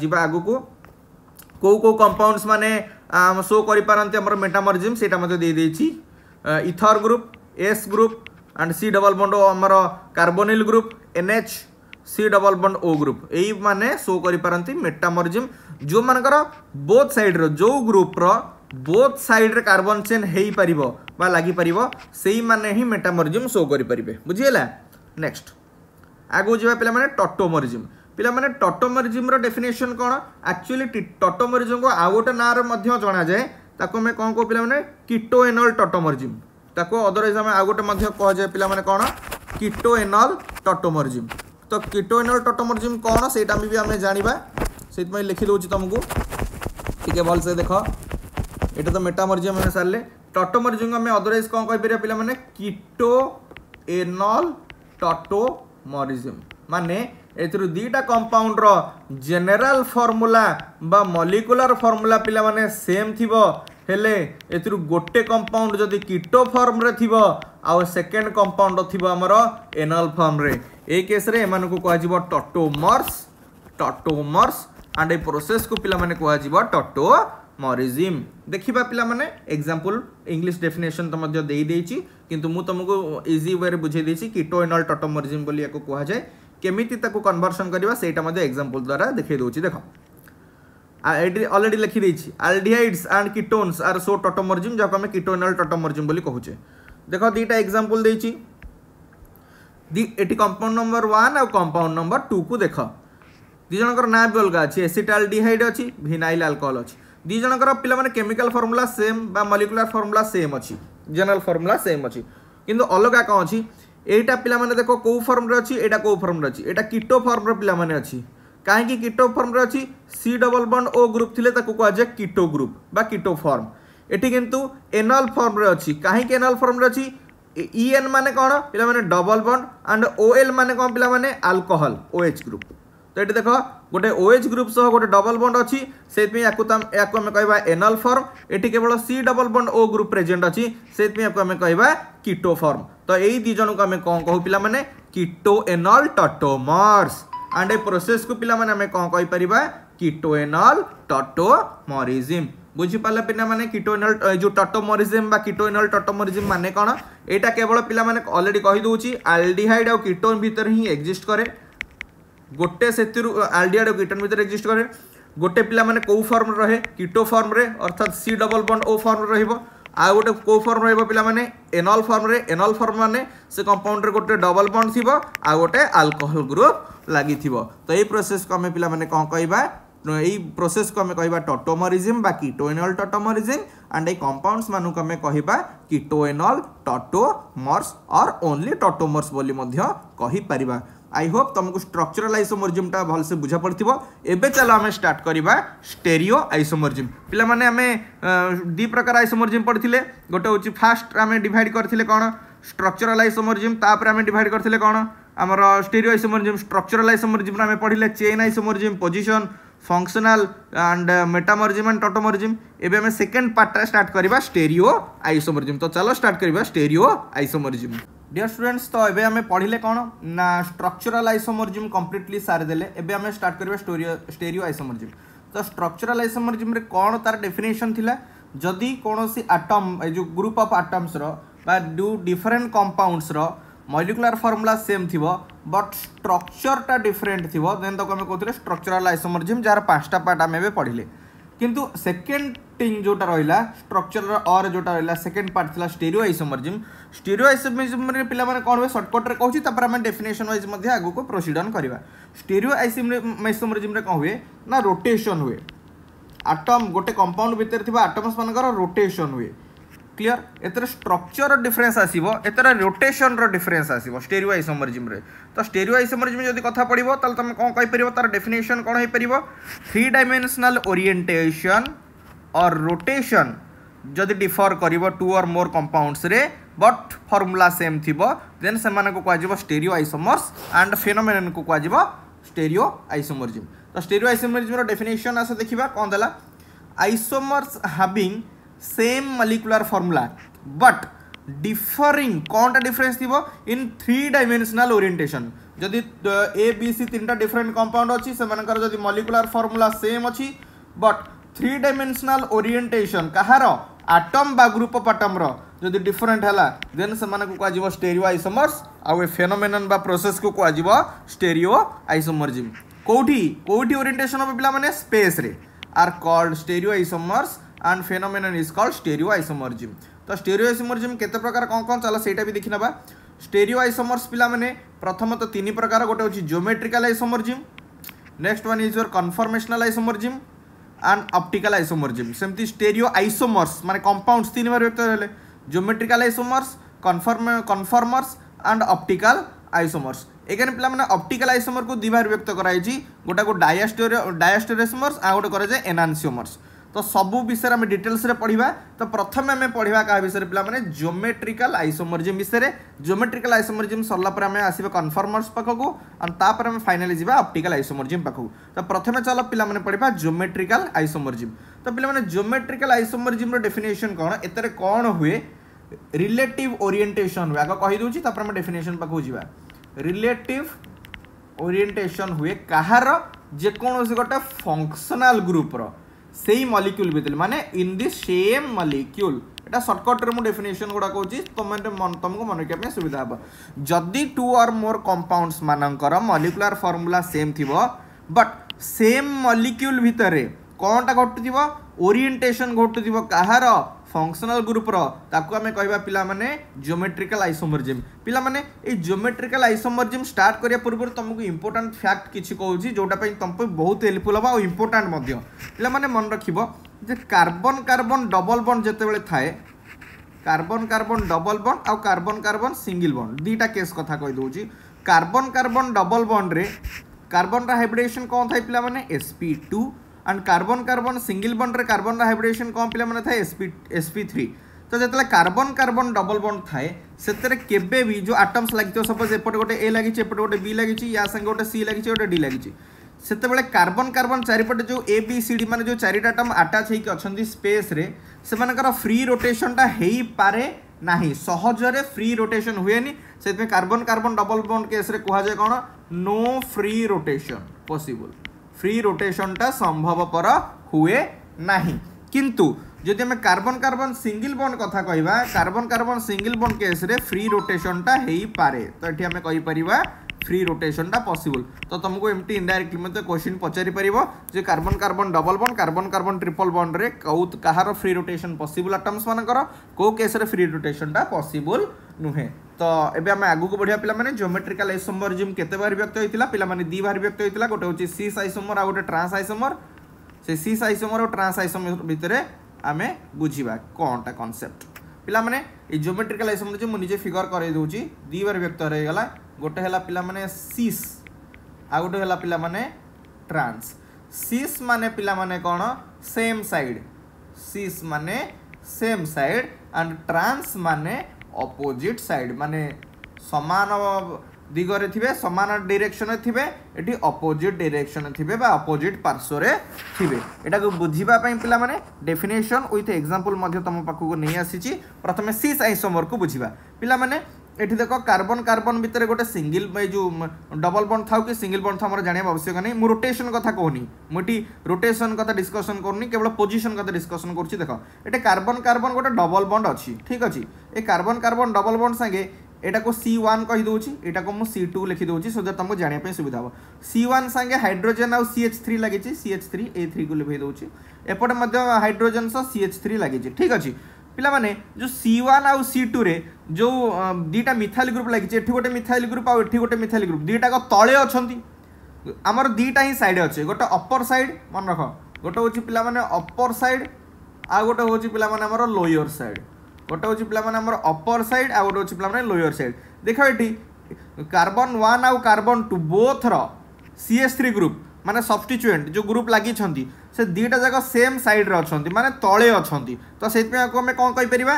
ଯିବା ଆଗକୁ କେଉଁ କେଉଁ କମ୍ପାଉଣ୍ଡସ୍ ମାନେ ସୋ କରିପାରନ୍ତି ଆମର ମେଟାମରିଜିମ୍ ସେଇଟା ମଧ୍ୟ ଦେଇଦେଇଛି ଇଥର ଗ୍ରୁପ୍ ଏସ୍ group and C double bond ଆମର carbonyl group NH C double bond O group এই মানে শো করে মেটামরজিম যে বোথ সাইড্র যে গ্রুপ্র বোথ সাইড্রে কার্বন চেন হয়ে পার বা লাগিপার সেই মানে হি মেটামরজিম শো করে বুঝিগলা নেক্সট আগুক যা পিলা মানে টটোমরিজিম পিলা মানে টটোমরিজিমর ডেফিনেসন কোণ আকচুয়ালি টটোমরিজিমকে আউ গোটে নাঁরে মধ্যে জনাযায়ে তাকে আমি কম কো পিলা মানে কিটো এনল টটোমরিজিম তাকে অদরওয়াইজ আমি আউ গোটে মধ্যে কুহযায়ে পিলা মানে কোণ কিটো এনল টটোমরিজিম ତ କିଟୋଇନର ଟଟମରଜିମ୍ କ'ଣ ସେଇଟା ଆମେ ବି ଆମେ ଜାଣିବା ସେଇଥିପାଇଁ ଲେଖିଦେଉଛି ତୁମକୁ ଟିକେ ଭଲସେ ଦେଖ ଏଇଟା ତ ମେଟାମରଜିମ୍ ଆମେ ସାରିଲେ ଟଟମରଜିମ୍ ଆମେ ଅଦରୱାଇଜ୍ କ'ଣ କହିପାରିବା ପିଲାମାନେ କିଟୋ ଏନଲ୍ ଟଟୋମରିଜିମ୍ ମାନେ ଏଥିରୁ ଦୁଇଟା କମ୍ପାଉଣ୍ଡର ଜେନେରାଲ ଫର୍ମୁଲା ବା ମଲିକୁଲାର ଫର୍ମୁଲା ପିଲାମାନେ ସେମ୍ ଥିବ ହେଲେ ଏଥିରୁ ଗୋଟେ କମ୍ପାଉଣ୍ଡ ଯଦି କିଟୋ ଫର୍ମରେ ଥିବ ଆଉ ସେକେଣ୍ଡ କମ୍ପାଉଣ୍ଡ ଥିବ ଆମର ଏନଲ୍ ଫର୍ମରେ ए केस्रे एମାନଙ୍କୁ କୁହାଯିବ ଟଟୋମର୍ସ ଟଟୋମର୍ସ ଆଣ୍ଡ ଏ ପ୍ରୋସେସ୍କୁ ପିଲାମାନେ କୁହାଯିବ ଟଟୋମରିଜିମ୍ ଦେଖିବା ପିଲାମାନେ ଏକ୍ଜାମ୍ପଲ୍ ଇଂଲିଶ ଡେଫିନେସନ୍ ତ ମଧ୍ୟ ଦେଇଦେଇଛି କିନ୍ତୁ ମୁଁ ତୁମକୁ ଇଜି ୱେରେ ବୁଝେଇ ଦେଇଛି କିଟୋଏନଲ୍ ଟଟୋମରିଜିମ୍ ବୋଲି ୟାକୁ କୁହାଯାଏ କେମିତି ତାକୁ କନଭର୍ସନ୍ କରିବା ସେଇଟା ମଧ୍ୟ ଏକ୍ଜାମ୍ପଲ୍ ଦ୍ୱାରା ଦେଖେଇ ଦେଉଛି ଦେଖ ଏଠି ଅଲରେଡ଼ି ଲେଖିଦେଇଛି aldehydes and ketones are so tautomerism ଯାହାକୁ ଆମେ କିଟୋଏନଲ୍ ଟଟୋମରିଜିମ୍ ବୋଲି କହୁଛେ ଦେଖ ଦୁଇଟା ଏକ୍ଜାମ୍ପଲ୍ ଦେଇଛି এটি কম্পাউন্ড নম্বর ওয়ান আর কম্পাউন্ড নম্বর টু কু দেখ ଦୁଇ ଜଣଙ୍କର ନାଁ ବି ଅଲଗା ଅଛି ଏସିଟାଲ୍ ଡିହାଇଡ୍ ଅଛି ଭିନାଇଲ୍ ଆଲକୋହଲ୍ ଅଛି ଦୁଇ ଜଣଙ୍କର ପିଲାମାନେ କେମିକାଲ ଫର୍ମୁଲା ସେମ୍ ବା ମଲିକୁଲାର ଫର୍ମୁଲା ସେମ୍ ଅଛି ଜେନେରାଲ ଫର୍ମୁଲା ସେମ୍ ଅଛି କିନ୍ତୁ ଅଲଗା କ'ଣ ଅଛି ଏଇଟା ପିଲାମାନେ ଦେଖ କେଉଁ ଫର୍ମରେ ଅଛି ଏଇଟା କେଉଁ ଫର୍ମରେ ଅଛି ଏଇଟା କିଟୋ ଫର୍ମର ପିଲାମାନେ ଅଛି କାହିଁକି କିଟୋ ଫର୍ମରେ ଅଛି C double bond O group ଥିଲେ ତାକୁ କୁହାଯାଏ କିଟୋ ଗ୍ରୁପ୍ ବା କିଟୋ ଫର୍ମ ଏଠି କିନ୍ତୁ ଏନଲ୍ ଫର୍ମରେ ଅଛି କାହିଁକି ଏନଲ୍ ଫର୍ମରେ ଅଛି ଇଏନ୍ ମାନେ କ'ଣ ପିଲାମାନେ ଡବଲ୍ ବଣ୍ଡ ଆଣ୍ଡ ଓଏଲ୍ ମାନେ କ'ଣ ପିଲାମାନେ ଆଲକୋହଲ୍ ଓଏଚ୍ ଗ୍ରୁପ୍ ତ ଏଠି ଦେଖ ଗୋଟେ ଓଏଚ୍ ଗ୍ରୁପ୍ ସହ ଗୋଟେ ଡବଲ୍ ବଣ୍ଡ ଅଛି ସେଇଥିପାଇଁ ୟାକୁ ୟାକୁ ଆମେ କହିବା ଏନଲ୍ ଫର୍ମ ଏଠି କେବଳ C double bond O group present ଅଛି ସେଇଥିପାଇଁ ୟାକୁ ଆମେ କହିବା କିଟୋ ଫର୍ମ ତ ଏଇ ଦୁଇ ଜଣଙ୍କୁ ଆମେ କ'ଣ କହୁ ପିଲାମାନେ କିଟୋ ଏନଲ୍ ଟଟୋମର୍ସ ଆଣ୍ଡ ଏ ପ୍ରୋସେସ୍କୁ ପିଲାମାନେ ଆମେ କ'ଣ କହିପାରିବା କିଟୋ ଏନଲ୍ ଟଟୋମରିଜିମ୍ বুঝিপারা পিলামানে কিটোইনাল যে টটোমোরিজম বা কিটোইনাল টটোমোরিজম মানে কোণ এইটা কেবল পিলামানে অলরেডি কহিদেছি আলডিহাইড আর কিটোন ভিতরে হি এক্সিস্ট করে গোটে সেতিরু আলডিহাইড আর কিটোন ভিতরে এক্সিস্ট করে গোটে পিলামানে কেউ ফর্ম রহে কিটো ফর্মরে অর্থাৎ C double bond O form রহব ଆଉ ଗୋଟେ କେଉଁ ଫର୍ମ ରହିବ ପିଲାମାନେ ଏନଲ୍ ଫର୍ମରେ ଏନଲ୍ ଫର୍ମ ମାନେ ସେ କମ୍ପାଉଣ୍ଡରେ ଗୋଟେ ଡବଲ୍ ବଣ୍ଡ ଥିବ ଆଉ ଗୋଟେ ଆଲକୋହଲ ଗ୍ରୁପ୍ ଲାଗିଥିବ ତ ଏଇ ପ୍ରୋସେସ୍କୁ ଆମେ ପିଲାମାନେ କ'ଣ କହିବା এই প্রোসেসকে আমি কহবা টটোমরিজম বা কিটোএনল টটোমরিজম আন্ড এই কম্পাউন্ডস মানুষ আমি কহবা কিটোএনল টটোমর্স অর ওনলি টটোমর্স বলে কহিপার আই হোপ তোমাকে স্ট্রকচরাল আইসোমোরজিমটা ভালসে বুঝা পড়ি এবে চাল আমি স্টার্ট করা স্টেরিও আইসোমোরজিম পিলা মানে আমি দুই প্রকার আইসোমোরজিম পড়িলে গোটে হচ্ছে ফার্স্ট আমি ডিভাইড করে কোণ স্ট্রকচরাল আইসোমোরজিম তাপরে আমি ডিভাইড করে কোণ আমার স্টেরিও আইসোমোরজিম স্ট্রকচরাল আইসোমোরজিম আমি পড়িলে chain isomerism position functional and metamerism and tautomerism एवं आम सेकेंड पार्टा स्टार्ट करवा स्टेरिओ आइसोमर्जिम तो चलो स्टार्ट करवा स्टेरिओ आइसोमर्जिम डियर स्टूडेंट्स तो ये आम पढ़ले कौन ना स्ट्रक्चराल आइसोमर्जिम कम्प्लीटली सारीदेले एवं आम स्टार्ट करवा स्टेरिओ आइसोमर्जिम तो स्ट्रक्चराल आइसोमर्जिम कौन तार डेफिनेसन थी जदि कौन आटम जो ग्रुप अफ आटम्स रू different compounds molecular formula same थी बट स्ट्रक्चरटा डिफरेन्ट थी देन तक आम कहते स्ट्रक्चराल आइसोमरजिम जार पांचटा पार्ट आम ए पढ़ले किंतु सेकेंड टिंग जोटा रहा स्ट्रक्चर और जोटा रहा सेकेंड पार्ट था स्टेरियो आइसोमरिजिम स्टेरियो आइसोमरिजिम पे कौन हुए सर्टकट्रे कहूँ तापर आम डेफिनेसन व्वज आगे प्रोसीडन अन करवा स्टेरियो आइसोमरिजिम कौन हुए ना रोटेसन हुए आटम गोटे कंपाउंड भितर आटम्स मानकर रोटेसन हुए क्लीयर ଏଥିରେ ଷ୍ଟ୍ରକ୍ଚରର ଡିଫରେନ୍ସ ଆସିବ ଏଥିରେ ରୋଟେସନର ଡିଫରେନ୍ସ ଆସିବ ଷ୍ଟେରିଓ ଆଇସୋମରିଜିମ୍ରେ ତ ଷ୍ଟେରିଓ ଆଇସୋମରିଜିମ୍ ଯଦି କଥା ପଡ଼ିବ ତାହେଲେ ତୁମେ କ'ଣ କହିପାରିବ ତାର ଡେଫିନେସନ୍ କ'ଣ ହେଇପାରିବ three dimensional orientation or rotation ଯଦି ଡିଫର୍ କରିବ ଟୁ ଅର୍ ମୋର୍ କମ୍ପାଉଣ୍ଡସରେ ବଟ୍ ଫର୍ମୁଲା ସେମ୍ ଥିବ ଦେନ୍ ସେମାନଙ୍କୁ କୁହାଯିବ ଷ୍ଟେରିଓ ଆଇସୋମର୍ସ ଆଣ୍ଡ ଫିନୋମେନନ୍କୁ କୁହାଯିବ ଷ୍ଟେରିଓ ଆଇସୋମରିଜିମ୍ ତ ଷ୍ଟେରିଓ ଆଇସୋମରିଜିମ୍ର ଡେଫିନେସନ୍ ଆସ ଦେଖିବା କ'ଣ ଦେଲା isomers having same molecular formula but differing टा डिफरेन्स थी इन थ्री डायमेनसनाल ओरिएंटेशन जदि ए बी सी तीन टा डिफरेंट कंपाउंड अच्छी से जदि मलिकुलर फर्मुला सेम अच्छी बट थ्री डायमेनसनाल ओरिएंटेशन कहार आटम बा ग्रुप अफ आटम रदि डिफरेन्ट है देन से कह स्टेरियो आइसोमर्स आउ ए फेनोमेन प्रोसेस को कह स्टेरियो आइसोमर्जिम कौटी कौटी ओरिएंटेशन पे space are called stereo isomers and phenomenon is called stereoisomerism ତ stereoisomerism କେତେ ପ୍ରକାର କ'ଣ କ'ଣ ଚାଲ ସେଇଟା ବି ଦେଖିନେବା stereoisomers ପିଲାମାନେ ପ୍ରଥମତଃ ତିନି ପ୍ରକାର ଗୋଟେ ହେଉଛି geometrical isomerism next one is your conformational isomerism and optical isomerism ସେମିତି stereoisomers ମାନେ compounds ତିନି ଭାବରେ ବ୍ୟକ୍ତ ହେଲେ geometrical isomers conform conformers and optical isomers এখানে পিলামানে অপটিক্যাল আইসোমরকে দুই ভাবে ব্যক্ত করা হয়েছে গোটাকে ডায়াস্টোরিয়াসোমর্স আর গোটে করা যায় এনানসিওমর্স तो सब विषय आम डिटेल्स पढ़ा तो प्रथम आम पढ़ा क्या विषय पे जोमेट्रिकाल आइसोमरिजिम विषय जोमेट्रिकाल आइसोमरिजिम सरला आम कनफर्मर्स पाखक तापर आम फाइनाली जावा अप्टिकाल आइसोमरिजिम पाखक तो प्रथम चल पे पढ़ा जोमेट्रिकाल आइसोमरिजिम तो पे जोमेट्रिकाल आइसोमरिजिम डेफिनेसन कौन एतर कौन हुए रिलेटिव ओरिएंटेशन हुए आगे कहीदे आम डेफिनेसन पाखक जा रिलेटिव ओरिएंटेशन हुए कहार जेकोसी गोटे फंक्शनाल ग्रुप र সেই মলিকুল ভিতরে মানে ইন দি সেম মলিকুল এটা সর্টকটরে মু ডেফিনেসন গুড়া কৌছি তোমার তোমাকে মনে রাখা সুবিধা হব যদি টু অর মোর কম্পাউন্ডস মানকর মলিকুলার ফর্মুলা সেম থিব বট সেম মলিকুল ভিতরে কোনটা ঘটুথিব ওরিয়েন্টেসন ঘটুথিব কাহার ଫଙ୍କସନାଲ ଗ୍ରୁପର ତାକୁ ଆମେ କହିବା ପିଲାମାନେ ଜିଓମେଟ୍ରିକାଲ ଆଇସୋମର୍ଜିମ୍ ପିଲାମାନେ ଏଇ ଜିଓମେଟ୍ରିକାଲ ଆଇସୋମର୍ଜିମ୍ ଷ୍ଟାର୍ଟ କରିବା ପୂର୍ବରୁ ତୁମକୁ ଇମ୍ପୋର୍ଟାଣ୍ଟ ଫ୍ୟାକ୍ଟ କିଛି କହୁଛି ଯେଉଁଟା ପାଇଁ ତୁମ ପାଇଁ ବହୁତ ହେଲ୍ପଫୁଲ୍ ହେବ ଆଉ ଇମ୍ପୋର୍ଟାଣ୍ଟ ମଧ୍ୟ ପିଲାମାନେ ମନେ ରଖିବ ଯେ କାର୍ବନ କାର୍ବନ ଡବଲ ବଣ୍ଡ ଯେତେବେଳେ ଥାଏ কার্বন কার্বন ডবল বন্ড আউ কার্বন কার্বন সিঙ্গল বন্ড দুইটা কেস কথা কই দউছি কার্বন কার্বন ডবল বন্ড রে কার্বন রা হাইব্রিডেশন কোন থাই পিলা মানে sp2 and carbon carbon single ବଣ୍ଡରେ କାର୍ବନ୍ର ହାଇବ୍ରିଡେସନ୍ କ'ଣ ପିଲାମାନେ ଥାଏ ଏସ୍ପି ଏସ୍ପି ଥ୍ରୀ ତ ଯେତେବେଳେ କାର୍ବନ୍ କାର୍ବନ୍ ଡବଲ୍ ବଣ୍ଡ ଥାଏ ସେଥିରେ କେବେ ବି ଯେଉଁ ଆଟମ୍ସ ଲାଗିଥିବ ସପୋଜ୍ ଏପଟେ ଗୋଟେ ଏ ଲାଗିଛି ଏପଟେ ଗୋଟେ ବି ଲାଗିଛି ୟା ସାଙ୍ଗେ ଗୋଟେ ସି ଲାଗିଛି ଗୋଟେ ଡି ଲାଗିଛି ସେତେବେଳେ କାର୍ବନ୍ କାର୍ବନ୍ ଚାରିପଟେ ଯେଉଁ ଏ ବି ସି ଡି ମାନେ ଯେଉଁ ଚାରିଟା ଆଟମ୍ ଆଟାଚ୍ ହେଇକି ଅଛନ୍ତି ସ୍ପେସ୍ରେ ସେମାନଙ୍କର ଫ୍ରି ରୋଟେସନ୍ଟା ହେଇପାରେ ନାହିଁ ସହଜରେ ଫ୍ରି ରୋଟେସନ୍ ହୁଏନି ସେଥିପାଇଁ କାର୍ବନ୍ କାର୍ବନ୍ ଡବଲ୍ ବଣ୍ଡ କେସ୍ରେ କୁହାଯାଏ କ'ଣ no free rotation possible free রোটেশনটা সম্ভবপর হুয়ে না কিন্তু যদি আমি কার্বন কার্বন সিঙ্গল বন্ড কথা কহবা কার্বন কার্বন সিঙ্গল বন্ড কেস্রে ফ্রি রোটেশনটা হয়ে পড়ে তো এটি আমি কইপার फ्री रोटेसनटा पसिबल तो तुमको एमती इनडाइरेक्टली मतलब क्वेश्चन पचारि पार carbon carbon double bond carbon carbon triple bond रे कहार फ्री रोटेसन पसिबल आटम्स मानकर कौ केस फ्री रोटेसन टा पसिबल नुहे तो एवं आम आगे बढ़िया पाने जोमेट्रिकाल आइसमर जिम के बार व्यक्त होता पे दी बार व्यक्त होता गोटे हूँ सीस आइसोमर आ गोटे ट्रांस आइसोमर से सी आइसोमर और ट्रांस आइसोमर भितर आम बुझा कौन कौनटा कनसेप्ट पे जोमेट्रिकल आइसम जो निजे फिगर करदे दुईबार व्यक्त रहीगला गोटे है पाने सीस आ गोटे है पाने ट्रांस सीस माने पाने कौन सेम सैड सीस माने सेम सैड एंड ट्रांस माने अपोजिट सैड माने सामान দিগরে থিবে সমান ডিরেকশনে থিবে এটি অপোজিট ডিরেকশনে থিবে বা অপোজিট পার্শ্বরে থিবে এটাকে বুঝিবা পাই পিলামানে ডেফিনেশন উইথ এক্সাম্পল মধ্যে তোম পাখকু নিয়ে আসিছি প্রথমে সিস আইসোমরকু বুঝিবা পিলামানে এটি দেখ কার্বন কার্বন ভিতরে গোটে সিঙ্গল এই যে ডবল বন্ড থাও কি সিঙ্গল বন্ড থাও আমার জাঁয়া আবশ্যক নাই মু রোটেসন কথা কহনি মু এটি রোটেসন কথা ডিসকসন করুনি কেবল পোজিশন কথা ডিসকসন করছি দেখ এটি কার্বন কার্বন গোটে ডবল বন্ড অছি ঠিক আছে এই কার্বন কার্বন ডবল বন্ড সাগে ଏଇଟାକୁ ସି ୱାନ୍ କହିଦେଉଛି ଏଇଟାକୁ ମୁଁ ସି ଟୁ ଲେଖିଦେଉଛି ସୋ ଦ୍ୟାଟ୍ ତୁମକୁ ଜାଣିବା ପାଇଁ ସୁବିଧା ହେବ ସି ୱାନ୍ ସାଙ୍ଗେ ହାଇଡ୍ରୋଜେନ୍ ଆଉ ସି ଏଚ୍ ଥ୍ରୀ ଲାଗିଛି ସି ଏଚ୍ ଥ୍ରୀ ଏ ଥ୍ରୀକୁ ଲିଭେଇ ଦେଉଛି ଏପଟେ ମଧ୍ୟ ହାଇଡ୍ରୋଜେନ୍ ସହ ସି ଏଚ୍ ଥ୍ରୀ ଲାଗିଛି ଠିକ୍ ଅଛି ପିଲାମାନେ ଯେଉଁ ସି ୱାନ୍ ଆଉ ସି ଟୁରେ ଯେଉଁ ଦୁଇଟା ମିଥାଇଲ୍ ଗ୍ରୁପ୍ ଲାଗିଛି ଏଠି ଗୋଟେ ମିଥାଇଲ୍ ଗ୍ରୁପ୍ ଆଉ ଏଠି ଗୋଟେ ମିଥାଇଲ୍ ଗ୍ରୁପ୍ ଦୁଇଟାକ ତଳେ ଅଛନ୍ତି ଆମର ଦୁଇଟା ହିଁ ସାଇଡ଼୍ ଅଛି ଗୋଟେ ଅପର୍ ସାଇଡ଼୍ ମନେ ରଖ ଗୋଟେ ହେଉଛି ପିଲାମାନେ ଅପର୍ ସାଇଡ଼୍ ଆଉ ଗୋଟେ ହେଉଛି ପିଲାମାନେ ଆମର ଲୋୟର୍ ସାଇଡ଼୍ ଗୋଟେ ହେଉଛି ପିଲାମାନେ ଆମର ଅପର ସାଇଡ଼୍ ଆଉ ଗୋଟେ ହେଉଛି ପିଲାମାନେ ଲୋୟର ସାଇଡ଼୍ ଦେଖ ଏଠି କାର୍ବନ ୱାନ୍ ଆଉ କାର୍ବନ ଟୁ ବୋଥ୍ର ସିଏସ୍ ଥ୍ରୀ ଗ୍ରୁପ୍ ମାନେ ସବଷ୍ଟିଚୁଏଣ୍ଟ ଯେଉଁ ଗ୍ରୁପ୍ ଲାଗିଛନ୍ତି ସେ ଦୁଇଟା ଯାକ ସେମ୍ ସାଇଡ଼୍ରେ ଅଛନ୍ତି ମାନେ ତଳେ ଅଛନ୍ତି ତ ସେଇଥିପାଇଁ ଆକୁ ଆମେ କ'ଣ କହିପାରିବା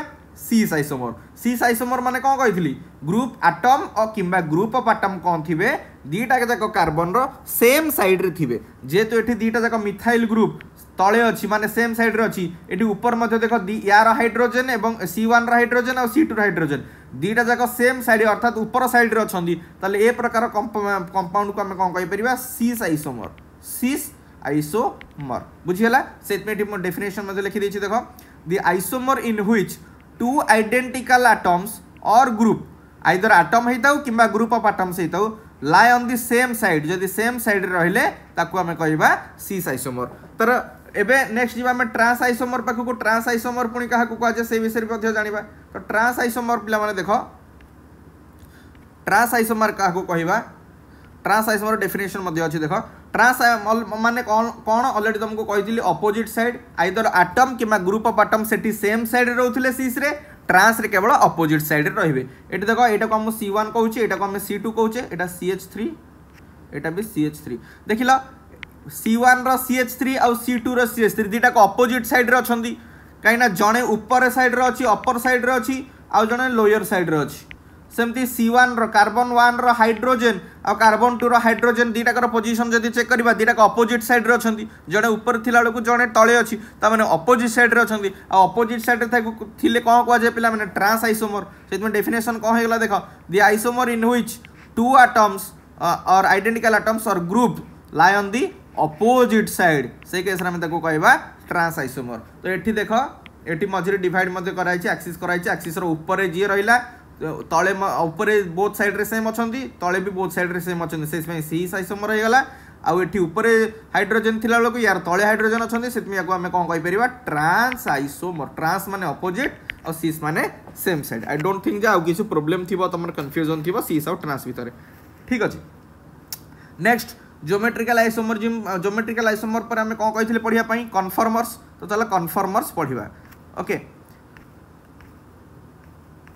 ସିସ୍ ଆଇସୋମର ସିସ୍ ଆଇସୋମର ମାନେ କ'ଣ କହିଥିଲି ଗ୍ରୁପ୍ ଆଟମ୍ ଓ କିମ୍ବା ଗ୍ରୁପ୍ ଅଫ୍ ଆଟମ୍ କ'ଣ ଥିବେ ଦୁଇଟା ଯାକ କାର୍ବନର ସେମ୍ ସାଇଡ଼୍ରେ ଥିବେ ଯେହେତୁ ଏଠି ଦୁଇଟା ଯାକ ମିଥାଇଲ୍ ଗ୍ରୁପ୍ ତଳେ ଅଛି ମାନେ ସେମ୍ ସାଇଡ଼୍ରେ ଅଛି ଏଠି ଉପର ମଧ୍ୟ ଦେଖ ୟାର ହାଇଡ୍ରୋଜେନ୍ ଏବଂ ସି ୱାନ୍ର ହାଇଡ୍ରୋଜେନ୍ ଆଉ ସି ଟୁର ହାଇଡ୍ରୋଜେନ୍ ଦୁଇଟା ଯାକ ସେମ୍ ସାଇଡ଼୍ ଅର୍ଥାତ୍ ଉପର ସାଇଡ଼୍ରେ ଅଛନ୍ତି ତାହେଲେ ଏ ପ୍ରକାର କମ୍ପାଉଣ୍ଡକୁ ଆମେ କ'ଣ କହିପାରିବା ସିସ୍ ଆଇସୋମର ସିସ୍ ଆଇସୋମର ବୁଝିଗଲା ସେଥିପାଇଁ ଏଠି ମୁଁ ଡେଫିନେସନ୍ ମଧ୍ୟ ଲେଖିଦେଇଛି ଦେଖ the isomer in which two identical atoms or group either atom ହେଇଥାଉ କିମ୍ବା ଗ୍ରୁପ୍ ଅଫ୍ ଆଟମ୍ସ ହେଇଥାଉ lie on the same side ଯଦି ସେମ୍ ସାଇଡ଼୍ରେ ରହିଲେ ତାକୁ ଆମେ କହିବା ସିସ୍ ଆଇସୋମର ତା'ର ଏବେ ନେକ୍ସଟ ଯିବା ଆମେ ଟ୍ରାନ୍ସ ଆଇସୋମର ପାଖକୁ ଟ୍ରାନ୍ସ ଆଇସୋମର ପୁଣି କାହାକୁ କୁହାଯାଏ ସେ ବିଷୟରେ ମଧ୍ୟ ଜାଣିବା ତ ଟ୍ରାନ୍ସ ଆଇସୋମର ପିଲାମାନେ ଦେଖ ଟ୍ରାନ୍ସ ଆଇସୋମର କାହାକୁ କହିବା ଟ୍ରାନ୍ସ ଆଇସୋମର ଡେଫିନେସନ୍ ମଧ୍ୟ ଅଛି ଦେଖ ଟ୍ରାନ୍ସ ମାନେ କ'ଣ ଅଲରେଡ଼ି ତୁମକୁ କହିଥିଲି ଅପୋଜିଟ୍ ସାଇଡ୍ ଆଇଦର ଆଟମ୍ କିମ୍ବା ଗ୍ରୁପ୍ ଅଫ୍ ଆଟମ୍ ସେଠି ସେମ୍ ସାଇଡ଼୍ରେ ରହୁଥିଲେ ସିସ୍ରେ ଟ୍ରାନ୍ସରେ କେବଳ ଅପୋଜିଟ୍ ସାଇଡ଼୍ରେ ରହିବେ ଏଠି ଦେଖ ଏଇଟାକୁ ଆମେ ସି ୱାନ୍ କହୁଛେ ଏଇଟାକୁ ଆମେ ସି ଟୁ କହୁଛେ ଏଇଟା ସି ଏଚ୍ ଥ୍ରୀ ଏଇଟା ବି ସି ଏଚ୍ ଥ୍ରୀ ଦେଖିଲ ସି ୱାନ୍ର ସି ଏଚ୍ ଥ୍ରୀ ଆଉ ସି ଟୁର ସି ଏଚ୍ ଥ୍ରୀ ଦୁଇଟାକୁ ଅପୋଜିଟ୍ ସାଇଡ଼୍ରେ ଅଛନ୍ତି କାହିଁକିନା ଜଣେ ଉପର ସାଇଡ଼୍ରେ ଅଛି ଅପର ସାଇଡ଼୍ରେ ଅଛି ଆଉ ଜଣେ ଲୋୟର ସାଇଡ଼୍ରେ ଅଛି ସେମିତି ସି ୱାନ୍ର କାର୍ବନ୍ ୱାନ୍ର ହାଇଡ୍ରୋଜେନ୍ ଆଉ କାର୍ବନ୍ ଟୁର ହାଇଡ୍ରୋଜେନ୍ ଦୁଇଟାକର ପୋଜିସନ୍ ଯଦି ଚେକ୍ କରିବା ଦୁଇଟାକ ଅପୋଜିଟ୍ ସାଇଡ଼୍ରେ ଅଛନ୍ତି ଜଣେ ଉପରେ ଥିଲା ବେଳକୁ ଜଣେ ତଳେ ଅଛି ତାମାନେ ଅପୋଜିଟ୍ ସାଇଡ଼୍ରେ ଅଛନ୍ତି ଆଉ ଅପୋଜିଟ୍ ସାଇଡ଼୍ରେ ତାକୁ ଥିଲେ କ'ଣ କୁହାଯାଏ ପିଲାମାନେ ଟ୍ରାନ୍ସ ଆଇସୋମର ସେଥିପାଇଁ ଡେଫିନେସନ୍ କ'ଣ ହେଇଗଲା ଦେଖ the isomer in which two atoms or identical atoms or group lie on the opposite side से केस कह ट्रांस आइसोमर तो ये देख ये मझे डिड कराई आक्सीस कराई आक्सीसर उपर जी रहा तले उपरे बोथ सैड्रे सेम अच्छा तले भी बोथ सैड्रे सेम अच्छे से सी आइसोमर होगा ऊपर हाइड्रोजेन थिला बेलू यार तले हाइड्रोजेन अच्छे से आम कौन कहपर ट्रांस आइसोमर ट्रांस मैंने अपोजिट और सीस मैंने सेम सैड आई डोट थिंक आज किसी प्रोब्लेम थी तुम कन्फ्यूजन थी सीस आउ ट्रांस भितर ठीक अच्छे next geometrical isomer geometrical isomer पर आम कौन कही पढ़ापी कनफर्मर्स तो चल कनफर्मर्स पढ़ा ओके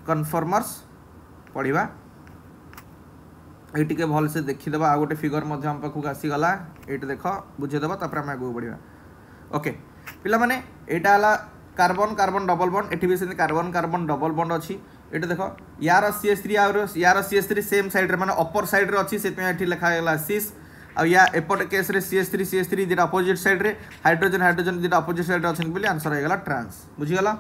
कनफर्मर्स पढ़ा ये टी भल से देखीदे आ गोटे फिगर आम पाखक आसीगला ये देख बुझेदेव तापर आम आगे बढ़िया ओके पाने कार्बन कार्बन डबल बंड ये भी same carbon carbon double bond अच्छी ये देख यार सी एस थ्री यार सी एस थ्री सेम सैड्रे मैंने अपर सैड्रे अच्छी से लिखाला सीस ଆଉ ୟା ଏପଟ କେସ୍ରେ C S three C S three ଯେଟା ଅପୋଜିଟ୍ ସାଇଡ଼୍ରେ ହାଇଡ୍ରୋଜେନ୍ ହାଇଡ୍ରୋଜେନ୍ ଯେଟା ଅପୋଜିଟ୍ ସାଇଡ଼୍ରେ ଅଛନ୍ତି ବୋଲି ଆନ୍ସର୍ ହେଇଗଲା ଟ୍ରାନ୍ସ ବୁଝିଗଲା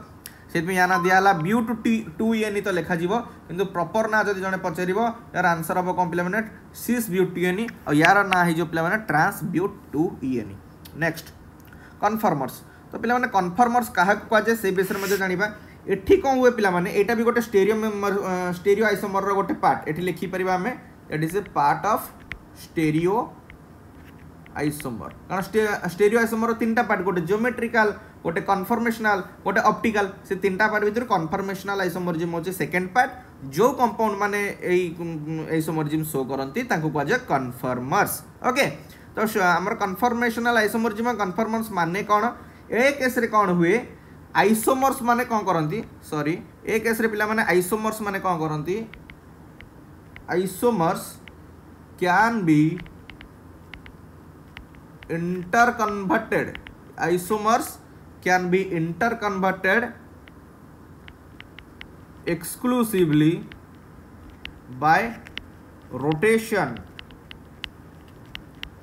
ସେଥିପାଇଁ ୟା ନାଁ ଦିଆହେଲା ବ୍ୟୁ ଟୁ ଟି ଟୁ ଏନ୍ ତ ଲେଖାଯିବ କିନ୍ତୁ ପ୍ରପର୍ ନାଁ ଯଦି ଜଣେ ପଚାରିବ ୟାର ଆନ୍ସର୍ ହେବ କ'ଣ ପିଲାମାନେ ସିସ୍ ବ୍ୟୁ ଟି ଏନ୍ ଆଉ ୟାର ନାଁ ହେଇଯିବ ପିଲାମାନେ ଟ୍ରାନ୍ସ ବ୍ୟୁ ଟୁ ଇଏନ୍ ନେକ୍ସଟ କନଫର୍ମର୍ସ ତ ପିଲାମାନେ କନଫର୍ମର୍ସ କାହାକୁ କୁହାଯାଏ ସେ ବିଷୟରେ ମଧ୍ୟ ଜାଣିବା ଏଠି କ'ଣ ହୁଏ ପିଲାମାନେ ଏଇଟା ବି ଗୋଟେ ଷ୍ଟେରିଓ ଷ୍ଟେରିଓ ଆଇସୋମରର ଗୋଟେ ପାର୍ଟ ଏଠି ଲେଖିପାରିବା ଆମେ it is a part of stereo isomer कारण स्टेरियो आइसोमर तीन टा पार्ट गोटे जोमेट्रिकाल गोटे कनफर्मेसनाल गोटे अप्टिकाल से तीन टा पार्ट भितर कनफर्मेसनाल आइसोमर जिम होचे सेकंड पार्ट जो कंपाउंड माने एई आइसोमर जिम शो करंती तांको को जे कनफर्मर्स ओके तो हमर कनफर्मेसनाल आइसोमर जिम कनफर्मर्स माने कोन ए केस रे कोन हुए आइसोमर्स माने कोन करंती सॉरी ए केस रे पिला माने आइसोमर्स माने कोन करंती isomers can be interconverted isomers can be interconverted exclusively by rotation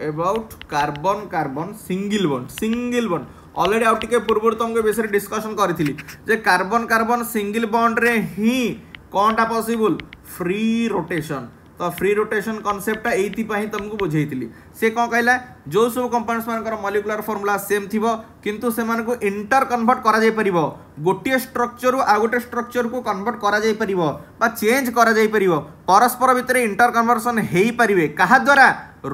about carbon carbon single bond single bond already আউ টিকে পূর্বর তোমাকে বিষয়ে ডিসকসন করেছিলি যে কার্বন কার্বন সিঙ্গল বন্ডরে হি কোনটা পসিবল ফ্রি রোটেশন তো ফ্রি রোটেশন কনসেপ্টটা এইথিপাই তোমাকে বুঝাইলি সে কম কহিলা যে সব কম্পাউন্ডস মানুষ মলিকুলার ফর্মুলা সেম থিব কিন্তু সে ইন্টার কনভর্ট করা যাই পারিব গোটিয়ে স্ট্রকচর আউ গোটে স্ট্রকচর কু কনভর্ট করা যাই পারিব বা চেঞ্জ করা যাই পারিব পরস্পর ভিতরে ইন্টার কনভরসন হয়ে পারিবে কাহা দ্বারা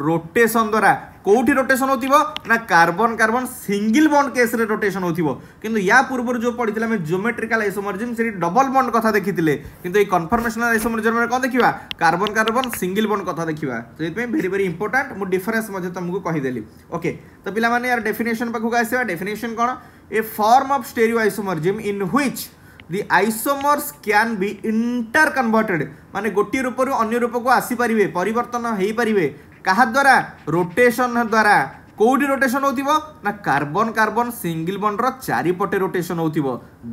রোটেসন দ্বারা কোটি রোটেসন হোথিব না কার্বন কার্বন সিঙ্গল বন্ড কেসরে রোটেসন হোথিব কিন্তু ইয়া পূর্বর যে পড়িলে আমি জোমেট্রিকাল আইসোমরজিম সেটি ডবল বন্ড কথা দেখিলে কিন্তু এই কনফর্মেশনাল আইসোমরজিম কম দেখিবা কার্বন কার্বন সিঙ্গল বন্ড কথা দেখিবা সেইপাই ভেরি ভেরি ইম্পর্টান্ট মু ডিফারেন্স ରେଫରେନ୍ସ ମଧ୍ୟ ତୁମକୁ କହିଦେଲି ଓକେ ତ ପିଲାମାନେ ୟାର ଡେଫିନେସନ୍ ପାଖକୁ ଆସିବା ଡେଫିନେସନ୍ କ'ଣ a form of stereoisomerism in which the isomers can be interconverted ମାନେ ଗୋଟିଏ ରୂପରୁ ଅନ୍ୟ ରୂପକୁ ଆସିପାରିବେ ପରିବର୍ତ୍ତନ ହୋଇପାରିବେ କାହା ଦ୍ୱାରା ରୋଟେସନ୍ ଦ୍ୱାରା କେଉଁଠି ରୋଟେସନ୍ ହେଉଥିବ ନା କାର୍ବନ୍ କାର୍ବନ୍ ସିଙ୍ଗିଲ୍ ବଣ୍ଡର ଚାରିପଟେ ରୋଟେସନ୍ ହେଉଥିବ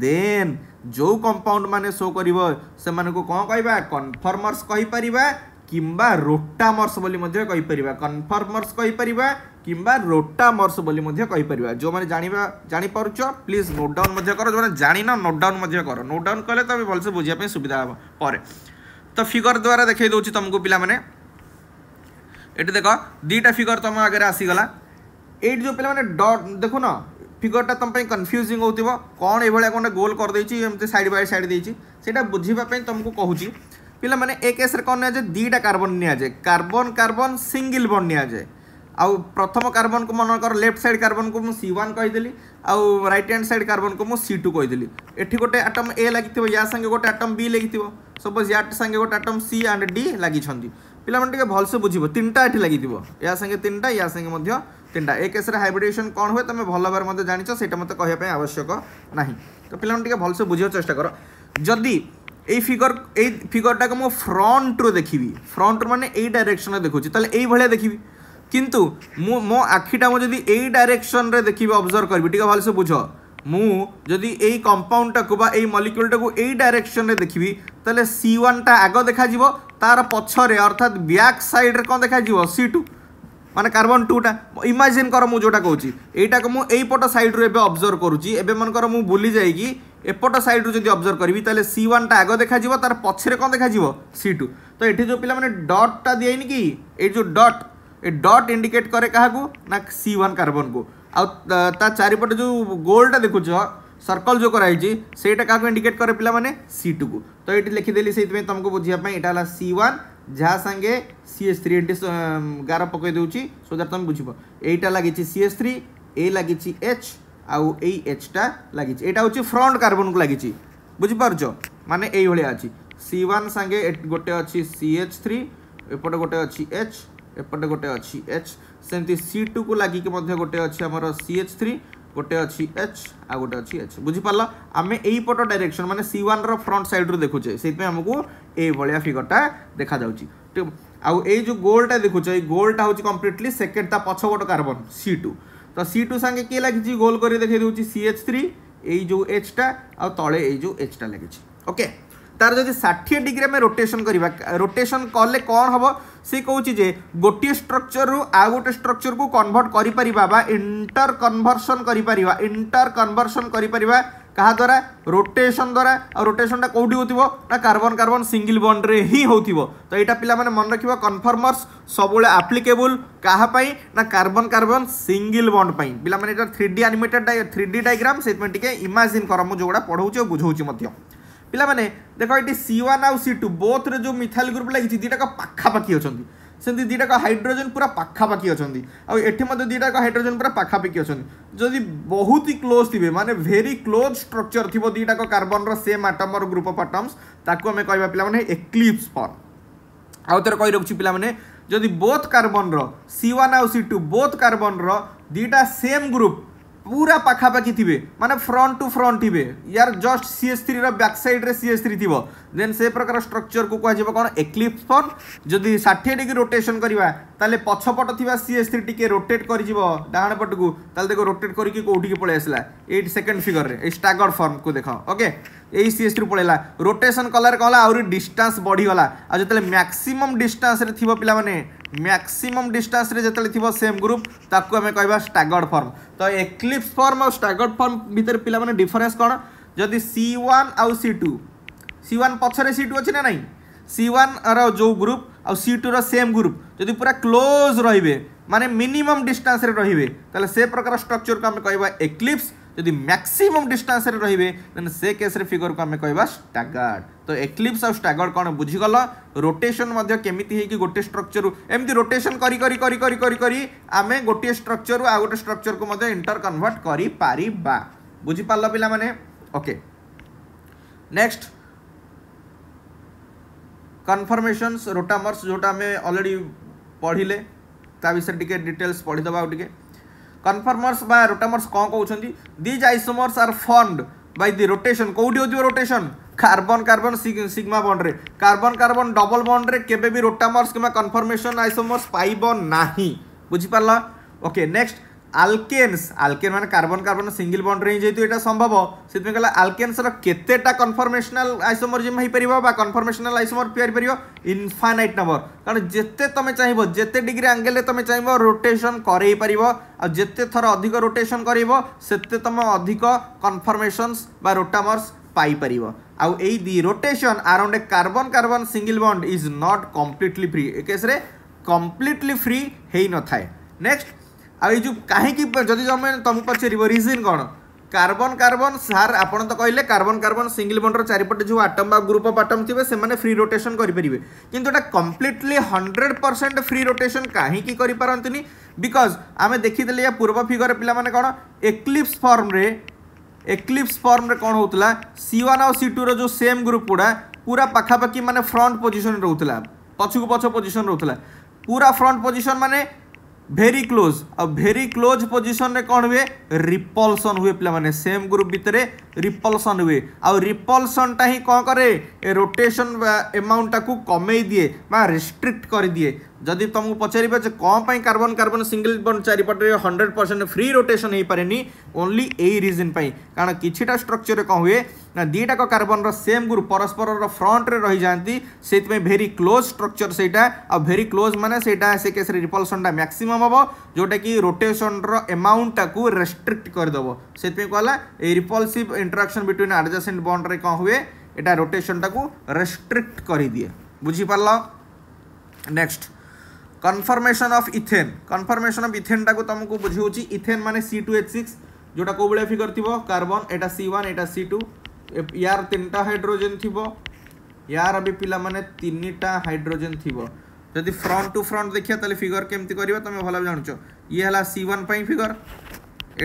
ଦେନ୍ ଯେଉଁ କମ୍ପାଉଣ୍ଡ ମାନେ ସୋ କରିବ ସେମାନଙ୍କୁ କ'ଣ କହିବା କନଫର୍ମର୍ସ କହିପାରିବା କିମ୍ବା ରୋଟାମର୍ସ ବୋଲି ମଧ୍ୟ କହିପାରିବା କନଫର୍ମର୍ସ କହିପାରିବା କିମ୍ବା ରୋଟାମର୍ସ ବୋଲି ମଧ୍ୟ କହିପାରିବା ଯେଉଁମାନେ ଜାଣିବା ଜାଣିପାରୁଛ ପ୍ଲିଜ୍ ନୋଟ୍ ଡାଉନ୍ ମଧ୍ୟ କର ଯେଉଁମାନେ ଜାଣିନ ନୋଟ୍ ଡାଉନ୍ ମଧ୍ୟ କର ନୋଟ୍ ଡାଉନ୍ କଲେ ତୁମେ ଭଲସେ ବୁଝିବା ପାଇଁ ସୁବିଧା ହେବ ପରେ ତ ଫିଗର ଦ୍ୱାରା ଦେଖାଇ ଦେଉଛି ତୁମକୁ ପିଲାମାନେ ଏଠି ଦେଖ ଦୁଇଟା ଫିଗର ତୁମ ଆଗରେ ଆସିଗଲା ଏଇଠି ଯେଉଁ ପିଲାମାନେ ଡଟ୍ ଦେଖୁନ ଫିଗରଟା ତୁମ ପାଇଁ କନଫ୍ୟୁଜିଂ ହେଉଥିବ କ'ଣ ଏଇଭଳିଆ କ'ଣ ଗୋଲ୍ କରିଦେଇଛି ଏମିତି ସାଇଡ଼୍ ବାଇ ସାଇଡ଼୍ ଦେଇଛି ସେଇଟା ବୁଝିବା ପାଇଁ ତୁମକୁ କହୁଛି ପିଲାମାନେ ଏ କେସ୍ରେ କ'ଣ ନିଆଯାଏ ଦୁଇଟା କାର୍ବନ୍ ନିଆଯାଏ କାର୍ବନ୍ କାର୍ବନ୍ ସିଙ୍ଗିଲ୍ ବଣ୍ଡ ନିଆଯାଏ ଆଉ ପ୍ରଥମ କାର୍ବନ୍କୁ ମନେକର ଲେଫ୍ଟ ସାଇଡ଼୍ କାର୍ବନ୍କୁ ମୁଁ ସି ୱାନ୍ କହିଦେଲି ଆଉ ରାଇଟ୍ ହ୍ୟାଣ୍ଡ ସାଇଡ଼୍ କାର୍ବନ୍କୁ ମୁଁ ସି ଟୁ କହିଦେଲି ଏଠି ଗୋଟେ ଆଟମ୍ ଏ ଲାଗିଥିବ ୟା ସାଙ୍ଗେ ଗୋଟେ ଆଟମ୍ ବି ଲାଗିଥିବ ସପୋଜ୍ ୟା ସାଙ୍ଗେ ଗୋଟେ ଆଟମ୍ ସି ଆଣ୍ଡ ଡି ଲାଗିଛନ୍ତି ପିଲାମାନେ ଟିକେ ଭଲସେ ବୁଝିବ ତିନିଟା ଏଠି ଲାଗିଥିବ ୟା ସାଙ୍ଗେ ତିନିଟା ୟା ସାଙ୍ଗେ ମଧ୍ୟ ତିନିଟା ଏ କେସ୍ରେ ହାଇବ୍ରିଡେସନ୍ କ'ଣ ହୁଏ ତୁମେ ଭଲ ଭାବରେ ମଧ୍ୟ ଜାଣିଛ ସେଇଟା ମୋତେ କହିବା ପାଇଁ ଆବଶ୍ୟକ ନାହିଁ ତ ପିଲାମାନେ ଟିକେ ଭଲସେ ବୁଝିବାକୁ ଚେଷ୍ଟା କର ଯଦି এই ফিগর এই ফিগরটাকে ମୁଁ ଫ୍ରଣ୍ଟରୁ ଦେଖିବି ଫ୍ରଣ୍ଟରୁ ମାନେ ଏଇ ଡାଇରେକ୍ସନ୍ରେ ଦେଖୁଛି ତାହେଲେ ଏଇଭଳିଆ ଦେଖିବି କିନ୍ତୁ ମୁଁ ମୋ ଆଖିଟା ମୁଁ ଯଦି ଏଇ ଡାଇରେକ୍ସନ୍ରେ ଦେଖିବି ଅବଜର୍ଭ କରିବି ଟିକେ ଭଲସେ ବୁଝ ମୁଁ ଯଦି ଏଇ କମ୍ପାଉଣ୍ଡଟାକୁ ବା ଏଇ ମଲିକ୍ୟୁଲଟାକୁ ଏଇ ଡାଇରେକ୍ସନ୍ରେ ଦେଖିବି ତାହେଲେ ସି ୱାନ୍ଟା ଆଗ ଦେଖାଯିବ ତା'ର ପଛରେ ଅର୍ଥାତ୍ ବ୍ୟାକ୍ ସାଇଡ଼୍ରେ କ'ଣ ଦେଖାଯିବ ସି ଟୁ মানে কার্বন টুটা ইমাজিন কর মু যেটা কৌছি এইটাকে মু এইপট সাইড রু এবে অবজর্ভ করুছি এবে মনকর মু বুলি যাইকি এপট সাইড রু যদি অবজর্ভ করবি তাহলে সি ওয়ানটা আগ দেখা যাব তার পছরে কম দেখা যাব সি টু তো এটি যে পিলা মানে ডটটা দিয়েনি কি এই যে ডট ଏ ଡଟ୍ ଇଣ୍ଡିକେଟ୍ କରେ କାହାକୁ ନା ସି ୱାନ୍ କାର୍ବନ୍କୁ ଆଉ ତା ଚାରିପଟେ ଯେଉଁ ଗୋଲ୍ଟା ଦେଖୁଛ ସର୍କଲ୍ ଯେଉଁ କରାହେଇଛି ସେଇଟା କାହାକୁ ଇଣ୍ଡିକେଟ୍ କରେ ପିଲାମାନେ ସି ଟୁକୁ ତ ଏଇଠି ଲେଖିଦେଲି ସେଇଥିପାଇଁ ତୁମକୁ ବୁଝିବା ପାଇଁ ଏଇଟା ହେଲା ସି ୱାନ୍ ଯାହା ସାଙ୍ଗେ সিএস থ্রি এটি ଗାର ପକାଇ ଦେଉଛି ସୋ ଦ୍ୟାଟ୍ ତୁମେ ବୁଝିବ ଏଇଟା ଲାଗିଛି ସିଏସ୍ ଥ୍ରୀ ଏଇ ଲାଗିଛି ଏଚ୍ ଆଉ ଏଇ ଏଚ୍ଟା ଲାଗିଛି ଏଇଟା ହେଉଛି ଫ୍ରଣ୍ଟ କାର୍ବନକୁ ଲାଗିଛି ବୁଝିପାରୁଛ ମାନେ ଏଇଭଳିଆ ଅଛି ସି ୱାନ୍ ସାଙ୍ଗେ ଗୋଟେ ଅଛି ସି ଏଚ୍ ଥ୍ରୀ ଏପଟେ ଗୋଟେ ଅଛି ଏଚ୍ ଏପଟେ ଗୋଟେ ଅଛି ଏଚ୍ ସେମିତି ସି ଟୁକୁ ଲାଗିକି ମଧ୍ୟ ଗୋଟେ ଅଛି ଆମର ସି ଏଚ୍ ଥ୍ରୀ ଗୋଟେ ଅଛି ଏଚ୍ ଆଉ ଗୋଟେ ଅଛି ଏଚ୍ ବୁଝିପାରିଲ ଆମେ ଏଇପଟ ଡାଇରେକ୍ସନ୍ ମାନେ ସି ୱାନ୍ର ଫ୍ରଣ୍ଟ ସାଇଡ଼୍ରୁ ଦେଖୁଛେ ସେଇଥିପାଇଁ ଆମକୁ ଏଇଭଳିଆ ଫିଗରଟା ଦେଖାଯାଉଛି ଠିକ୍ ଆଉ ଏଇ ଯେଉଁ ଗୋଲ୍ଟା ଦେଖୁଛ ଏଇ ଗୋଲ୍ଟା ହେଉଛି କମ୍ପ୍ଲିଟଲି ସେକେଣ୍ଡ ତା ପଛପଟ କାର୍ବନ୍ ସି ଟୁ ତ ସି ଟୁ ସାଙ୍ଗେ କିଏ ଲାଗିଛି ଗୋଲ୍ କରି ଦେଖେଇ ଦେଉଛି ସି ଏଚ୍ ଥ୍ରୀ ଏଇ ଯେଉଁ ଏଚ୍ଟା ଆଉ ତଳେ ଏଇ ଯେଉଁ ଏଚ୍ଟା ଲାଗିଛି ଓକେ ତାର ଯଦି ଷାଠିଏ ଡିଗ୍ରୀ ଆମେ ରୋଟେସନ୍ କରିବା ରୋଟେସନ୍ କଲେ କ'ଣ ହେବ ସେ କହୁଛି ଯେ ଗୋଟିଏ ଷ୍ଟ୍ରକ୍ଚରରୁ ଆଉ ଗୋଟେ ଷ୍ଟ୍ରକ୍ଚରକୁ କନଭର୍ଟ କରିପାରିବା ବା ଇଣ୍ଟର କନଭର୍ସନ୍ କରିପାରିବା ଇଣ୍ଟର କନଭର୍ସନ୍ କରିପାରିବା କାହା ଦ୍ୱାରା ରୋଟେସନ୍ ଦ୍ୱାରା ଆଉ ରୋଟେସନ୍ଟା କେଉଁଠି ହେଉଥିବ ନା କାର୍ବନ୍ କାର୍ବନ୍ ସିଙ୍ଗିଲ୍ ବଣ୍ଡରେ ହିଁ ହେଉଥିବ ତ ଏଇଟା ପିଲାମାନେ ମନେ ରଖିବ କନଫର୍ମର୍ସ ସବୁବେଳେ ଆପ୍ଲିକେବୁଲ୍ କାହା ପାଇଁ ନା କାର୍ବନ୍ କାର୍ବନ୍ ସିଙ୍ଗିଲ୍ ବଣ୍ଡ ପାଇଁ ପିଲାମାନେ ଏଇଟା three D animated three D diagram ସେଥିପାଇଁ ଟିକେ ଇମାଜିନ୍ କର ମୁଁ ଯେଉଁଗୁଡ଼ା ପଢ଼ାଉଛି ଆଉ ବୁଝାଉଛି ମଧ୍ୟ ପିଲାମାନେ ଦେଖ ଏଠି ସି ୱାନ୍ ଆଉ ସି ଟୁ ବୋଥ୍ରେ ଯେଉଁ ମିଥାଇଲ୍ ଗ୍ରୁପ୍ ଲାଗିଛି ଦୁଇଟାକ ପାଖାପାଖି ଅଛନ୍ତି ସେମିତି ଦୁଇଟାକ ହାଇଡ୍ରୋଜେନ୍ ପୁରା ପାଖାପାଖି ଅଛନ୍ତି ଆଉ ଏଠି ମଧ୍ୟ ଦୁଇଟାକ ହାଇଡ୍ରୋଜେନ୍ ପୁରା ପାଖାପାଖି ଅଛନ୍ତି ଯଦି ବହୁତ ହି କ୍ଲୋଜ୍ ଥିବେ ମାନେ ଭେରି କ୍ଲୋଜ୍ ଷ୍ଟ୍ରକ୍ଚର୍ ଥିବ ଦୁଇଟାକ କାର୍ବନ୍ର ସେମ୍ ଆଟମ୍ର ଅର୍ ଗ୍ରୁପ୍ ଅଫ୍ ଆଟମ୍ସ ତାକୁ ଆମେ କହିବା ପିଲାମାନେ ଏକ୍ଲିପ୍ସ ଫର୍ମ ଆଉ ଥରେ କହି ରଖୁଛି ପିଲାମାନେ ଯଦି ବୋଥ୍ କାର୍ବନ୍ର ସି ୱାନ୍ ଆଉ ସି ଟୁ ବୋଥ୍ କାର୍ବନ୍ର ଦୁଇଟା ସେମ୍ ଗ୍ରୁପ୍ ପୁରା ପାଖାପାଖି ଥିବେ ମାନେ ଫ୍ରଣ୍ଟ ଟୁ ଫ୍ରଣ୍ଟ ଥିବେ ୟାର ଜଷ୍ଟ ସି ଏସ୍ ଥ୍ରୀର ବ୍ୟାକ୍ ସାଇଡ଼୍ରେ ସି ଏସ୍ ଥ୍ରୀ ଥିବ ଦେନ୍ ସେ ପ୍ରକାର ଷ୍ଟ୍ରକ୍ଚରକୁ କୁହାଯିବ କ'ଣ ଏକ୍ଲିପ୍ସ ଫର୍ମ ଯଦି ଷାଠିଏ ଡିଗ୍ରୀ ରୋଟେସନ୍ କରିବା ତାହେଲେ ପଛପଟ ଥିବା ସି ଏସ୍ ଥ୍ରୀ ଟିକିଏ ରୋଟେଟ୍ କରିଯିବ ଡାହାଣ ପଟକୁ ତାହେଲେ ଦେଖ ରୋଟେଟ୍ କରିକି କେଉଁଠିକି ପଳେଇ ଆସିଲା ଏଇଠି ସେକେଣ୍ଡ ଫିଗରରେ ଏଇ ଷ୍ଟାଗର୍ଡ଼ ଫର୍ମକୁ ଦେଖ ଓକେ ଏଇ ସି ଏସ୍ ଥ୍ରୀ ପଳେଇଲା ରୋଟେସନ୍ କଲାରେ କ'ଣ ହେଲା ଆହୁରି ଡିଷ୍ଟାନ୍ସ ବଢ଼ିଗଲା ଆଉ ଯେତେବେଳେ ମ୍ୟାକ୍ସିମମ୍ ଡିଷ୍ଟାନ୍ସରେ ଥିବ ପିଲାମାନେ ম্যাक्सीम डिस्टान्स जिते थी सेम ग्रुप ताकू आम कह स्टागर्ड फर्म तो एक्लिप्स फर्म आ स्टागर्ड फर्म भितर पे डिफरेन्स कौन जदि सी ओन आउ सी टू सी ओन पचर सी टू अच्छे ना नहीं सी ओन रो ग्रुप आउ सी टूर सेम ग्रुप जदि पूरा क्लोज रे मानने मिनिमम डिस्टान्स रे रे से प्रकार स्ट्रक्चर को आम कह एक्लिप्स যদি ম্যাক্সিমম ডিষ্টান্সরে রহবে দেন সে কেস্রে ফিগরক আমি কহবা স্টাগার্ড তো এক্লিপ্স আর স্টাগার্ড কোণ বুঝিগল রোটেসন কেমিতি হয়েকি গোটে স্ট্রকচর এমতি রোটেসন করি করি করি করি করি করি আমি গোটিয়ে স্ট্রকচর আউ গোটে স্ট্রকচরক ইন্টর কনভর্ট করে পারিবা বুঝিপারল পিলা মানে ওকে নেক্সট कनफर्मेसन्स रोटामर्स जोटा आम अलरेडी पढ़ले ता विषय टी डिटेल्स पढ़ीदे आगे कनफर्मर्स बा रोटामर्स कौन कौन these isomers are formed by the rotation কোটি হচ্ছে রোটেসন কার্বন কার্বন সিগমা বন্ডরে কার্বন কার্বন ডবল বন্ডরে কেবে বি রোটামর্স কিংবা কনফর্মেসন আইসোমর্স পাইব না বুঝিপার ওকে নেক্সট আলকেন্স আলকেন মানে কার্বন কার্বন সিঙ্গল বন্ডরে হি যেহেতু এটা সম্ভব সেপাই কলা আলকেন্সর কেতেটা কনফর্মেশনাল আইসোমরিজম হয়েপার বা কনফর্মেশনাল আইসোমর পারিপার ইনফানাইট নম্বর কারণ যেতে তুমি চাইব যেতে ডিগ্রি আঙ্গেলে তুমি চাইব রোটেসন করাই পার আর যেতে থর অধিক রোটেসন করব সেতে তুমি অধিক কনফর্মেশনস বা রোটামর্স পাইপার আউ এই the rotation around a carbon carbon single bond is not completely free a কেসরে কমপ্লিটলি ফ্রি হয়ে নথায় নেক্সট ଆଉ ଏଇ ଯେଉଁ କାହିଁକି ଯଦି ତୁମେ ତୁମକୁ ପଚାରିବ ରିଜିନ୍ କ'ଣ କାର୍ବନ କାର୍ବନ ସାର୍ ଆପଣ ତ କହିଲେ କାର୍ବନ କାର୍ବନ୍ ସିଙ୍ଗିଲ୍ ବଣ୍ଡର ଚାରିପଟେ ଯେଉଁ ଆଟମ୍ ବା ଗ୍ରୁପ୍ ଅଫ୍ ଆଟମ୍ ଥିବେ ସେମାନେ ଫ୍ରି ରୋଟେସନ୍ କରିପାରିବେ କିନ୍ତୁ ଏଇଟା completely hundred percent free rotation କାହିଁକି କରିପାରନ୍ତିନି ବିକଜ୍ ଆମେ ଦେଖିଥିଲେ ଏହା ପୂର୍ବ ଫିଗର ପିଲାମାନେ କ'ଣ ଏକ୍ଲିପ୍ସ ଫର୍ମରେ ଏକ୍ଲିପ୍ସ ଫର୍ମରେ କ'ଣ ହେଉଥିଲା ସି ୱାନ୍ ଆଉ ସି ଟୁର ଯେଉଁ ସେମ୍ ଗ୍ରୁପ୍ ଗୁଡ଼ା ପୁରା ପାଖାପାଖି ମାନେ ଫ୍ରଣ୍ଟ ପୋଜିସନ୍ ରହୁଥିଲା ପଛକୁ ପଛ ପୋଜିସନ୍ ରହୁଥିଲା ପୁରା ଫ୍ରଣ୍ଟ ପୋଜିସନ୍ ମାନେ ভেরি ক্লোজ আর ভেরি ক্লোজ পজিশনরে কম হুয়ে রিপলসন হুয়ে পিলা মানে সেম গ্রুপ ভিতরে রিপলসন হুয়ে আপলসনটা হি কম করে রোটেসন এমাউন্টটা কমাই দিয়ে বা রেস্ট্রিক্ট করে দিয়ে जदि तुमको पचारे जे कार्बन कार्बन सिंगल बॉन्ड चारिपटे हंड्रेड परसेंट फ्री रोटेसन हो पारे ओनली यही रिजन पर कारण कि स्ट्रक्चर कौन हुए ना दीटाक कार्बन रेम ग्रुप परस्पर फ्रंट्रे रही जाती से भेरी क्लोज स्ट्रक्चर सेटा आ भेरी क्लोज मैंने से केस रिपलसनटा मैक्सीम हम जोटा कि रोटेसन रमाउंटा को रेस्ट्रिक्ट करदेव से कहला रिपल्सिव इंटराक्शन बिटवीन आडजेसेंट बंड्रे कौन हुए यहाँ रोटेसनटा को रेस्ट्रिक्ट करदे बुझीपार next conformation of ethane conformation of ethane टाक तुमको बुझे इथेन मान सी टू एच सिक्स जोटा कौ भाया फिगर थी कार्बन एटा सी वन एटा सी टू यार तीन टा हाइड्रोजेन थी यार भी पिला मैंने तीन हाइड्रोजेन थी जदि फ्रंट टू फ्रंट देखिए तेल फिगर केमती कर तुम भल जान ये है सी वन फिगर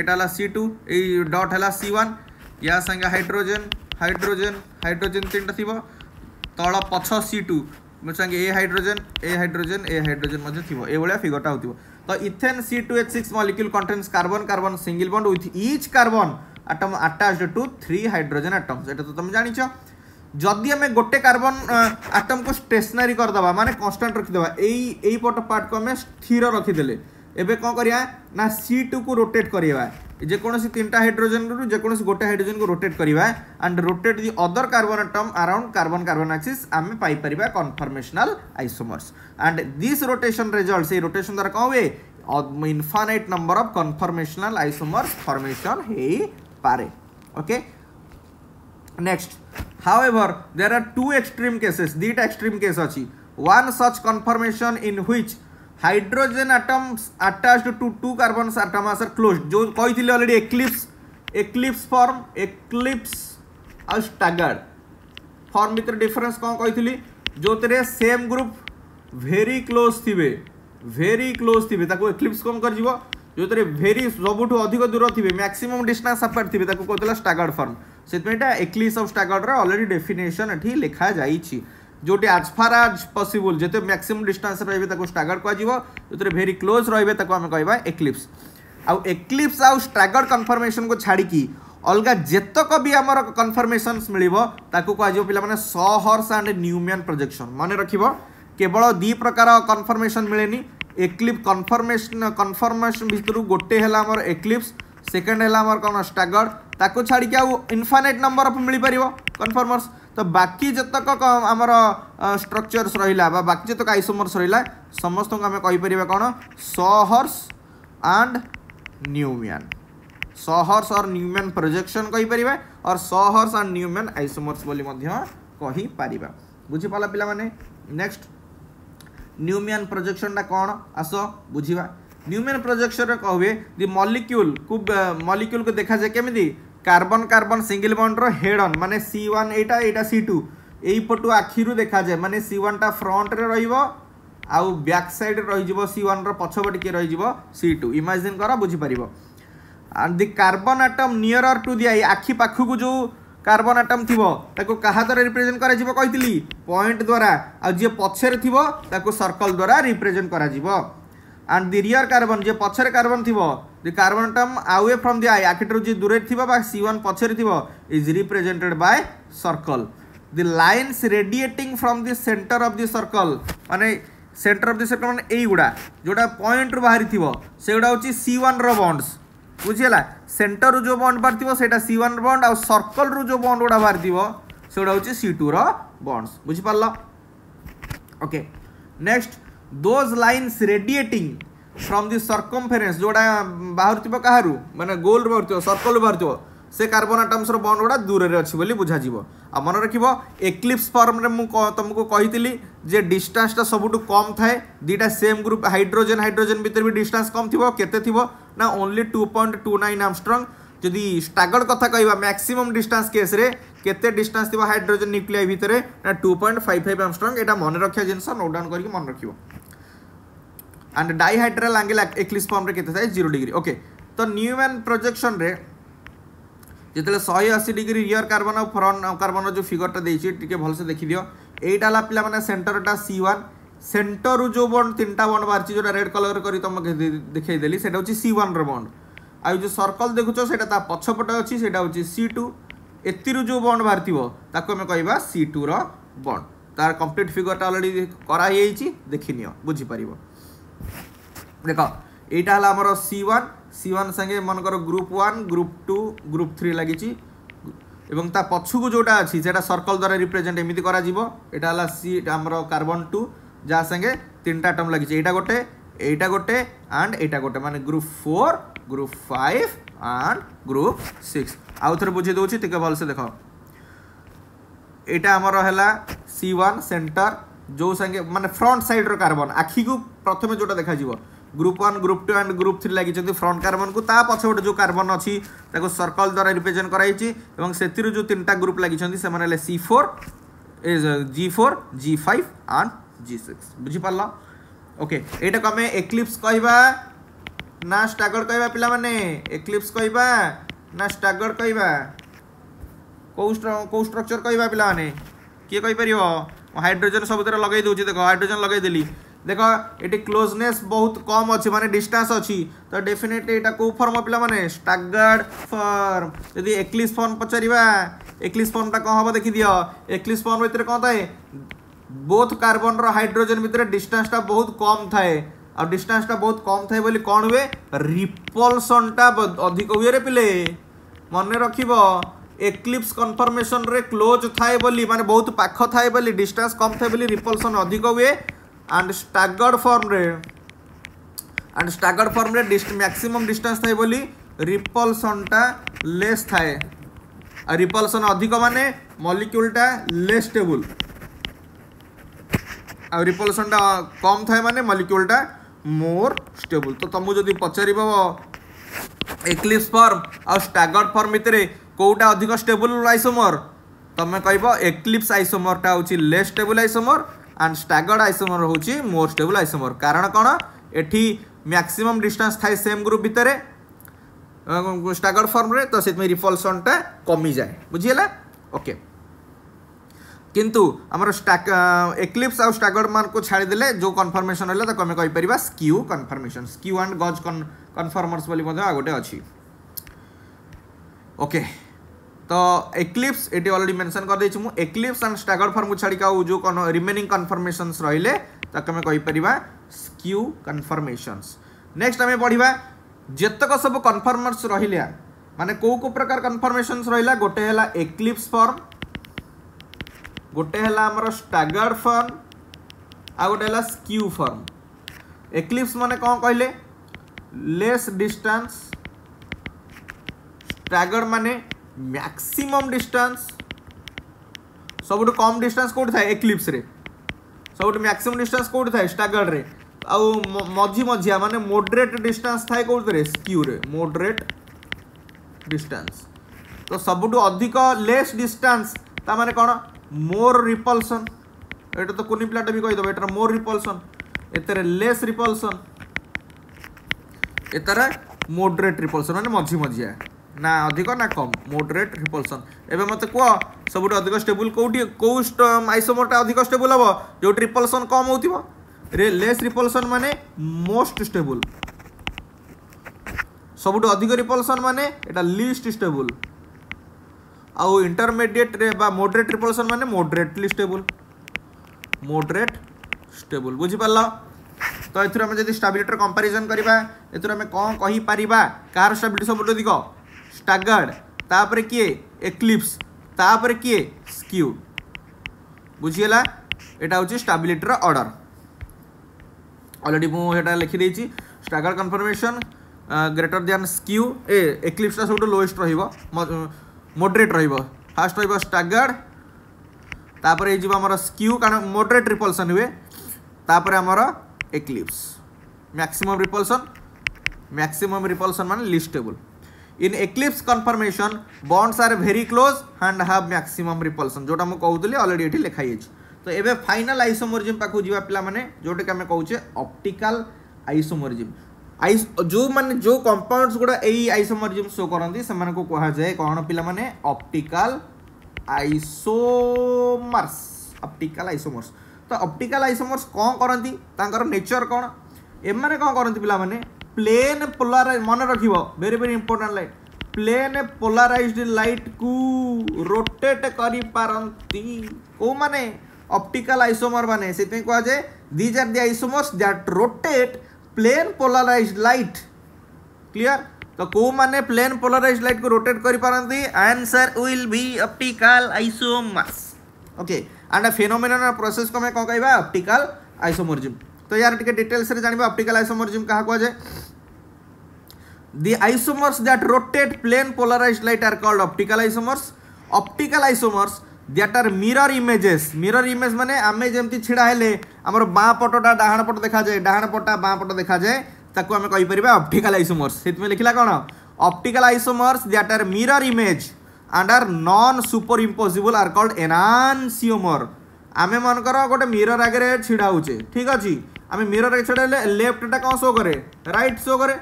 एटा है सी टू ये डट है सी वन या संगे हाइड्रोजेन हाइड्रोजेन हाइड्रोजेन तीन टा थी तल पछ सी टू ମୋ ସାଙ୍ଗେ a hydrogen a hydrogen a hydrogen ମଧ୍ୟ ଥିବ ଏଭଳିଆ ଫିଗରଟା ହେଉଥିବ ତ ethane C two H six molecule contains carbon carbon single bond with each carbon atom attached to three hydrogen atoms ଏଇଟା ତ ତୁମେ ଜାଣିଛ ଯଦି ଆମେ ଗୋଟେ କାର୍ବନ୍ ଆଟମ୍କୁ ଷ୍ଟେସନାରୀ କରିଦେବା ମାନେ କନଷ୍ଟାଣ୍ଟ ରଖିଦେବା ଏଇ ଏଇ ପଟ ପାର୍ଟକୁ ଆମେ ସ୍ଥିର ରଖିଦେଲେ ଏବେ କ'ଣ କରିବା ନା ସି ଟୁକୁ ରୋଟେଟ୍ କରାଇବା যেকোনসি তিনটা হাইড্রোজেন রু যেকোনসি গোটে হাইড্রোজেন কু রোটেট করিবা and rotate the other carbon atom around carbon carbon axis আমি পাই পারিবা conformational isomers and this rotation result সেই রোটেশন দ্বারা কোন হুয়ে infinite number of conformational isomers formation হই পারে okay next however there are two extreme cases dita extreme case achi one such conformation in which hydrogen atoms attached to two carbon atoms are close जो कही already eclipse eclipse form eclipse आउ स्टागार्ड फर्म भितर डिफरेन्स कौन कही जो सेम ग्रुप भेरी क्लोज थी भेरी क्लोज थी एक्लिप्स कौन कर ଯେଉଁଥିରେ ଭେରି ସବୁଠୁ ଅଧିକ ଦୂର ଥିବେ ମ୍ୟାକ୍ସିମମ୍ ଡିଷ୍ଟାନ୍ସ ଆପାର୍ଟ ଥିବେ ତାକୁ କହୁଥିଲା ଷ୍ଟାଗାର୍ଡ଼ ଫର୍ମ ସେଥିପାଇଁ ଏଟା ଏକ୍ଲିସ୍ ଅଫ୍ ଷ୍ଟାଗାର୍ଡ଼ର ଅଲରେଡ଼ି ଡେଫିନେସନ୍ ଏଠି ଲେଖାଯାଇଛି जोटी आज फार आज पसिबल जेते मैक्सीम डिस्टान्स रही स्टागर्ड कह जो भेरी क्लोज रे आम कह एक्लिप्स आउ एक्लिप्स आउ स्टागर्ड कनफर्मेसन को छाड़ी अलग जितक भी आम कनफर्मेसन मिल कह पे सहर्स एंड न्यूमियन प्रोजेक्शन मन रख केवल दी प्रकार कनफर्मेसन मिले एक्लिप्स कनफर्मेसन कनफर्मेसन भितर गोटे है एक्लिप्स सेकेंड है कौन स्टागर्ड ताको छाड़ी आउ इनफानेट नंबर अफ मिल पार कनफर्मर्स ତ ବାକି ଯେତେକ ଆମର ଷ୍ଟ୍ରକ୍ଚର୍ସ ରହିଲା ବା ବାକି ଯେତେକ ଆଇସୋମର୍ସ ରହିଲା ସମସ୍ତଙ୍କୁ ଆମେ କହିପାରିବା କ'ଣ ସହର୍ସ ଆଣ୍ଡ ନ୍ୟୁମିଆନ୍ ସହର୍ସ ଅର୍ ନ୍ୟୁମିଆନ୍ ପ୍ରୋଜେକ୍ସନ୍ କହିପାରିବା ଅର୍ ସହର୍ସ ଆଣ୍ଡ ନ୍ୟୁମିଆନ୍ ଆଇସୋମର୍ସ ବୋଲି ମଧ୍ୟ କହିପାରିବା ବୁଝିପାରିଲା ପିଲାମାନେ ନେକ୍ସଟ ନ୍ୟୁମିଆନ୍ ପ୍ରୋଜେକ୍ସନ୍ଟା କ'ଣ ଆସ ବୁଝିବା न्यूमैन प्रोजेक्शन कहे दि मलिक्यूल को मलिक्यूल को देखा जाए केमी কার্বন কার্বন সিঙ্গল বন্ডর হেড অন মানে সি ওয়ান এইটা এইটা সি টু এইপটু আখিরু দেখাযাଏ মানে সি ওয়ানটা ফ্রন্টরে রহব আউ ব্যাক সাইড রহিযিব সি ওয়ানর পছপটিকে রহিযিব সি টু ইমাজিন কর বুঝিপারিব আর দি কার্বন আটম নিয়রর টু দি আই আখি পাখকু যে কার্বন আটম থিব তাকে কাহা দ্বারা রিপ্রেজেন্ট করা যাব কইতিলি পয়েন্ট দ্বারা আর যে পছরে থিব তাকে সর্কল দ্বারা রিপ্রেজেন্ট করা যাব আন্ড দি রিয়র কার্বন যে পছরে কার্বন থিব The carbon atom away from the eye, ଆଖିଠାରୁ ଯିଏ ଦୂରରେ ଥିବ ବା ସି ୱାନ୍ ପଛରେ ଥିବ is represented by circle. The lines radiating from the center of the circle, ମାନେ सेंटर अफ दि सर्कल मैंने यहीगुड़ा जोटा पॉइंट रु बाहरी थी से गुड़ा हूँ सी वन रंडस बुझीगला सेंटर रु जो बंड बाहर थी से सी वन बंड आ सर्कल रु जो बंड गुड़ा बाहरी थी से गुड़ा हूँ सी टू रंडस बुझीपार okay next those lines radiating from the circumference जोड़ा बाहर थी कहारू मैंने गोल बाहर थी सर्कल बाहर थी से कार्बन आटम्स बंड गुड़ा दूर अच्छी बोली बुझाजी आ मन रख एक्लिप्स फर्म में तुमको कही जे डिस्टान्सटा सबुठ कम थाए दुटा सेम ग्रुप हाइड्रोजेन हाइड्रोजेन भितर भी डिस्टान्स कम थी केते थी ना only two point two nine angstrom যদি স্ট্রাগল কথা কহা ম্যাক্সিমম ডিষ্টান্স কেস্রে কেতে ডিষ্টান্স থাকবে হাইড্রোজেন নিউক্লিয়াই ভিতরে না two point five five angstrom এটা মনে রাখা জিনিস নোট ডাউন করি মনে রাখবে అండ్ డైహైడ్రల్ యాంగిల్ ఎక్లిస్ ఫార్మ్ରେ କେତେ ଥାଏ ଜିରୋ ଡିଗ୍ରୀ ଓକେ ତ ନ୍ୟୁମ୍ୟାନ୍ ପ୍ରୋଜେକ୍ସନ୍ରେ ଯେତେବେଳେ ଶହେ ଅଶୀ ଡିଗ୍ରୀ ରିଅର୍ କାର୍ବନ୍ ଆଉ ଫ୍ରଣ୍ଟ କାର୍ବନ୍ର ଯେଉଁ ଫିଗର୍ଟା ଦେଇଛି ଟିକେ ଭଲସେ ଦେଖିଦିଅ ଏଇଟା ହେଲା ପିଲାମାନେ ସେଣ୍ଟରଟା ସି ୱାନ୍ ସେଣ୍ଟରରୁ ଯେଉଁ ବଣ୍ଡ ତିନିଟା ବଣ୍ଡ ବାହାରିଛି ଯେଉଁଟା ରେଡ୍ କଲର୍ କରି ତୁମକୁ ଦେଖେଇଦେଲି ସେଇଟା ହେଉଛି ସି ୱାନ୍ର ବଣ୍ଡ ଆଉ ଯେଉଁ ସର୍କଲ୍ ଦେଖୁଛ ସେଇଟା ତା ପଛପଟେ ଅଛି ସେଇଟା ହେଉଛି ସି ଟୁ ଏଥିରୁ ଯେଉଁ ବଣ୍ଡ ବାହାରିଥିବ ତାକୁ ଆମେ କହିବା ସି ଟୁର ବଣ୍ଡ ତାର କମ୍ପ୍ଲିଟ୍ ଫିଗରଟା ଅଲରେଡ଼ି କରାହେଇଯାଇଛି ଦେଖିନିଅ ବୁଝିପାରିବ দেখ এইটা হল আমার সি ওয়ান সি ওয়ান সাথে মনকর group one group two group three লাগিছি এবং তা পছকু যেটা আছে সেটা সর্কল দ্বারা রিপ্রেজেন্ট এমিতি করা যাব এটা হল সি আমার কার্বন টু যা সাথে তিনটা আটম লাগিছে এইটা গোটে এইটা গোটে আন্ড এইটা গোটে মানে group four group five and group six আউথরে বুঝিয়ে দেছি টিকে ভালসে দেখ এটা আমার হলা সি ওয়ান সেন্টার যে সাথে মানে ফ্রন্ট সাইড্র কার্বন আখিকু প্রথমে যেটা দেখা যাব group one group two and group three लगी फ्रंट कार्बन को ता पछ जो कार्बन अच्छी सर्कल द्वारा रिप्रेजेंट कराई जो तीन टा ग्रुप लगे C four a G four G five and G six बुझिपार ओके यहाँ को एक्लिप्स कहवा ना स्टागर्ड कहवा पाने एक्लिप्स कहवा ना स्टागर्ड कहवा कौ स्ट्रक्चर कहवा पाने किए कहीपर हाइड्रोजेन सब लगे दूसरी देख हाइड्रोजेन लगे দেখ এটি ক্লোজনেস বহুত কম অছি মানে ডিষ্টান্স অছি তো ডেফিনেটলি এটা কেউ ফর্ম পিলামানে স্টাগার্ড ফর্ম যদি একলিশ ফর্ম পচারা একলিশ ফর্মটা কম হব দেখি দিও একলিশ ফর্ম ভিতরে কম থাকে বোথ কার্বনর হাইড্রোজেন ভিতরে ডিষ্টান্সটা বহুত কম থাকে আর ডিষ্টান্সটা বহুত কম থাকে বলে কম হুয়ে রিপলসনটা অধিক হুয়ে পিলে মনে রাখব একলিপ্স কনফর্মেশন রে ক্লোজ থাকে বলি মানে বহুত পাখ থাকে বলি ডিষ্টান্স কম থাকে বলি রিপলসন অধিক হুয়ে and staggered form re and staggered form re maximum distance थाए बोली repulsion टा less थाए repulsion अधिक माने molecule टा less stable ଆଉ ରିପଲ୍ୟୁସନ୍ଟା କମ୍ ଥାଏ ମାନେ ମଲିକ୍ୟୁଲ୍ଟା ମୋର ଷ୍ଟେବୁଲ୍ ତ ତୁମକୁ ଯଦି ପଚାରିବ ଏକ୍ଲିପ୍ସ ଫର୍ମ ଆଉ ଷ୍ଟାଗର୍ଡ଼ ଫର୍ମ ଭିତରେ କେଉଁଟା ଅଧିକ ଷ୍ଟେବୁଲ୍ ଆଇସୋମର ତୁମେ କହିବ ଏକ୍ଲିପ୍ସ ଆଇସୋମରଟା ହେଉଛି less stable isomer and staggered isomer ହେଉଛି ମୋର୍ ଷ୍ଟେବୁଲ୍ ଆଇସୋମର କାରଣ କ'ଣ ଏଠି ମ୍ୟାକ୍ସିମମ୍ ଡିଷ୍ଟାନ୍ସ ଥାଏ ସେମ୍ ଗ୍ରୁପ୍ ଭିତରେ ଷ୍ଟାଗର୍ଡ଼ ଫର୍ମରେ ତ ସେଥିପାଇଁ ରିପଲ୍ସନ୍ଟା କମିଯାଏ ବୁଝିହେଲା ଓକେ କିନ୍ତୁ ଆମର ଏକ୍ଲିପ୍ସ ଆଉ ଷ୍ଟାଗର୍ଡ଼ ମାନଙ୍କୁ ଛାଡ଼ିଦେଲେ ଯେଉଁ କନଫର୍ମେସନ୍ ହେଲା ତାକୁ ଆମେ କହିପାରିବା ସ୍କ୍ୟୁ କନଫର୍ମେସନ୍ ସ୍କ୍ୟୁ ଆଣ୍ଡ ଗଜ୍ କନଫର୍ମର୍ସ ବୋଲି ମଧ୍ୟ ଆଉ ଗୋଟେ ଅଛି ଓକେ तो एक्लिप्स ये अलरेडी मेनसन करदे मुझे एक्लिप्स एंड स्टागर्ड फर्म को छाड़ा जो रिमेनिंग कनफर्मेसन्स रे आम कहीपर स्क्यू कनफर्मेसन्स नेक्स्ट आम पढ़ा जितक सब कनफर्मर्स रहा माने कौ को प्रकार कनफर्मेसन्स रहा गोटे एक्लिप्स फर्म गोटे है स्टागर्ड फर्म आ गोटे स्क्यू फर्म एक्लिप्स मैंने कौन कहले लेस डिस्टेंस स्टागर्ड माने ম্যাক্সিমମ୍ ଡିଷ୍ଟାନ୍ସ ସବୁଠୁ କମ୍ ଡିଷ୍ଟାନ୍ସ କେଉଁଠି ଥାଏ ଏକ୍ଲିପ୍ସରେ ସବୁଠୁ ମ୍ୟାକ୍ସିମମ୍ ଡିଷ୍ଟାନ୍ସ କେଉଁଠି ଥାଏ ଷ୍ଟାଗର୍ଡରେ ଆଉ ମଝି ମଝିଆ ମାନେ ମୋଡରେଟ୍ ଡିଷ୍ଟାନ୍ସ ଥାଏ କେଉଁଥିରେ ସ୍କ୍ୟୁରେ ମୋଡରେଟ୍ ଡିଷ୍ଟାନ୍ସ ତ ସବୁଠୁ ଅଧିକ ଲେସ୍ ଡିଷ୍ଟାନ୍ସ ତା ମାନେ କ'ଣ ମୋର୍ ରିପଲ୍ସନ୍ ଏଇଟା ତ କୁନି ପିଲାଟା ବି କହିଦେବ ଏଟାର ମୋର୍ ରିପଲ୍ସନ୍ ଏଥିରେ ଲେସ୍ ରିପଲ୍ସନ୍ ଏଥିରେ ମୋଡରେଟ୍ ରିପଲ୍ସନ୍ ମାନେ ମଝି ମଝିଆ ना अधिक ना कम मोडरेट रिपल्सन एवं मत कह सब अधिक स्टेबुल कौट कौन आइसोमोटा अधिक स्टेबुल हम जो रिपल्सन कम हो लेस रिपल्सन माने मोस्ट स्टेबुल सब अधिक रिपल्सन माने लिस्ट स्टेबुल आउ इंटरमीडिएट रे बा मॉडरेट रिपल्सन माने मॉडरेटली स्टेबल मॉडरेट स्टेबल बुझिपार तो ये स्टाबिलेटर कंपेरिजन करवा कौन कही पार कह स्टाबिलिटी सब अधिक स्टागार्ड तापर किए एक्लिप्स तापर किए स्क्यू बुझीगला यहाँ हूँ स्टाबिलिटर अर्डर अलरेडी मुझे लिखिदे staggered conformation greater than skew a एक्लिप्सटा सब लोएस्ट रोडरेट रास्ट रगार्ड तापर ये स्क्यू कारण मोडरेट रिपलसन हुए तापर आमर eclipse maximum repulsion maximum repulsion मान least stable in eclipse conformation bonds are very close and have maximum repulsion जोटा मुझे कहूली अलरेडी ये लिखाई तो ये फाइनाल आइसोमोरिजिम पाक जावा पाने जोटा कि आम कहे अप्टिकाल आइसोमोरिजिम आइस जो मैंने जो कंपाउंड्स गुड़ा यही आइसोमोरिजिम शो करती से कहुए कौन पे अप्टिकाल आइसोमर्स अप्टिकाल आइसोमर्स तो अप्टिकाल आइसोमर्स कौन करती नेचर कौन एम कौन करती पे प्लेन पोलार मन रख very very important light plane polarise light को रोटेट करपारती मैंने ऑप्टिकल आइसोमर मैंने से कहुए these are the isomers that rotate plane polarise light clear तो कौ मैंने प्लेन पोलाराइज लाइट को रोटेट करपारती answer will be optical isomers okay and phenomenon process को मैं कौन कहवा ऑप्टिकल आइसोमर्जिम তো ইয়ার টিকে ডিটেলসরে জাঁয়া অপটিকাল আইসোমরিজম কাহা কুযায় The isomers that rotate plane polarized light are called optical isomers. Optical isomers that are mirror images. Mirror image মানে আমি যেমতি ছিড়া হেলে আমার বাঁ পটটা ডাহাণ পট দেখা যায় ডাহাণ পটটা বাঁ পট দেখা যায় তাকে আমি কইপারিবা অপটিকাল আইসোমর্স সেথিপাই লিখিলা কোন optical isomers that are mirror image and are non superimposable are called enantiomer আমি মনকর গোটে মিরর আগে ছিড়া হচ্ছে ঠিক আছে আমি মিরর এক সাইড হলে লেফটটা কম শো করে রাইট শো করে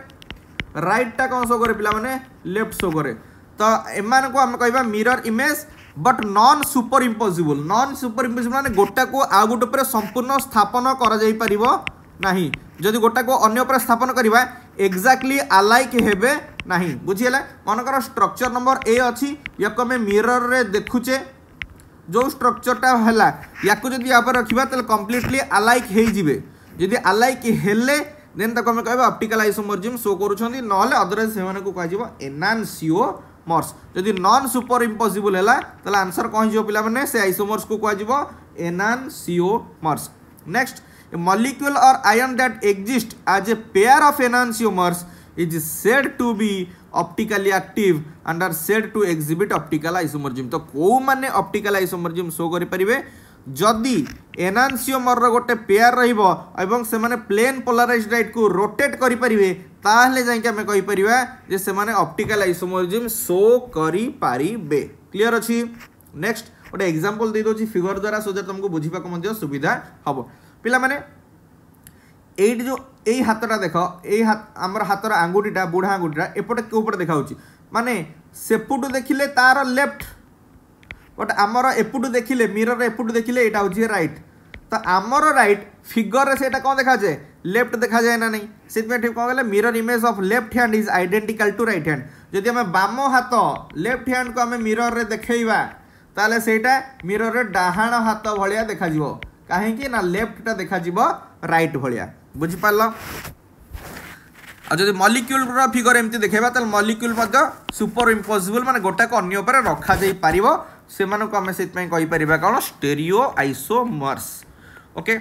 রাইটটা কম শো করে পিলামানে লেফট শো করে তো এমানকু আমি কইবা mirror image but non superimposable non superimposable মানে গোটাকু আউ গোটে উপরে সম্পূর্ণ স্থাপন করা যাইপারিব ନାହିଁ ଯଦି ଗୋଟାକୁ ଅନ୍ୟ ଉପରେ ସ୍ଥାପନ କରିବା ଏକ୍ଜାକ୍ଟଲି ଆଲାଇକ୍ ହେବେ ନାହିଁ ବୁଝିହେଲା ମନେକର ଷ୍ଟ୍ରକ୍ଚର ନମ୍ବର ଏ ଅଛି ୟାକୁ ଆମେ ମିରରରେ ଦେଖୁଛେ ଯେଉଁ ଷ୍ଟ୍ରକ୍ଚରଟା ହେଲା ୟାକୁ ଯଦି ୟା ଉପରେ ରଖିବା ତାହେଲେ କମ୍ପ୍ଲିଟଲି ଆଲାଇକ୍ ହେଇଯିବେ जदि आलाइक है देन तक आम कह अप्टिकाल आइसोमोरजिम शो कर अदरवैज से कहनासीओ मर्स जदि नन सुपर इम्पसबुल है आंसर कौन जो पे से आइसोमर्स को कहनासीओ मर्स नेक्स्ट मलिक्युल और ion that exist as a pair of enantiomers is said to be optically active and are said to exhibit optical isomerism तो कौन अप्टिकाल आइसोमरजिम शो करेंगे जदि एनानसीओमर गोटे पेयर रोने प्लेन पोलाराइज डाइट को रोटेट करेंगे ताहले जाइए कहीपर जे से ऑप्टिकल आइसोमोरिज्म शो करें क्लीअर अच्छी नेक्स्ट गोटे एक्जामपल दे दूसरी फिगर द्वारा सो दैट तुमको बुझाक सुविधा हम पे ये जो यही हाथा देख यही हाथ आंगुठीटा बुढ़ा आंगुठीटा एपटे कौपटे देखा मानने सेपटू देखिले तार लेफ्ट ବଟ୍ ଆମର ଏପଟୁ ଦେଖିଲେ ମିରର ଏପଟୁ ଦେଖିଲେ ଏଇଟା ହେଉଛି ରାଇଟ୍ ତ ଆମର ରାଇଟ୍ ଫିଗରରେ ସେଇଟା କ'ଣ ଦେଖାଯାଏ ଲେଫ୍ଟ ଦେଖାଯାଏ ନା ନାହିଁ ସେଥିପାଇଁ ଠିକ୍ କ'ଣ କହିଲେ mirror image of left hand is identical to right hand ଯଦି ଆମେ ବାମ ହାତ ଲେଫ୍ଟ ହ୍ୟାଣ୍ଡକୁ ଆମେ ମିରରରେ ଦେଖେଇବା ତାହେଲେ ସେଇଟା ମିରରରେ ଡାହାଣ ହାତ ଭଳିଆ ଦେଖାଯିବ କାହିଁକି ନା ଲେଫ୍ଟଟା ଦେଖାଯିବ ରାଇଟ୍ ଭଳିଆ ବୁଝିପାରିଲ ଆଉ ଯଦି ମଲିକ୍ୟୁଲର ଫିଗର ଏମିତି ଦେଖେଇବା ତାହେଲେ ମଲିକ୍ୟୁଲ ମଧ୍ୟ ସୁପର ଇମ୍ପସିବୁଲ୍ ମାନେ ଗୋଟାକୁ ଅନ୍ୟ ଉପରେ ରଖାଯାଇପାରିବ ସେମାନଙ୍କୁ ଆମେ ସେଥିପାଇଁ କହିପାରିବା କ'ଣ ଷ୍ଟେରିଓ ଆଇସୋମର୍ସ ଓକେ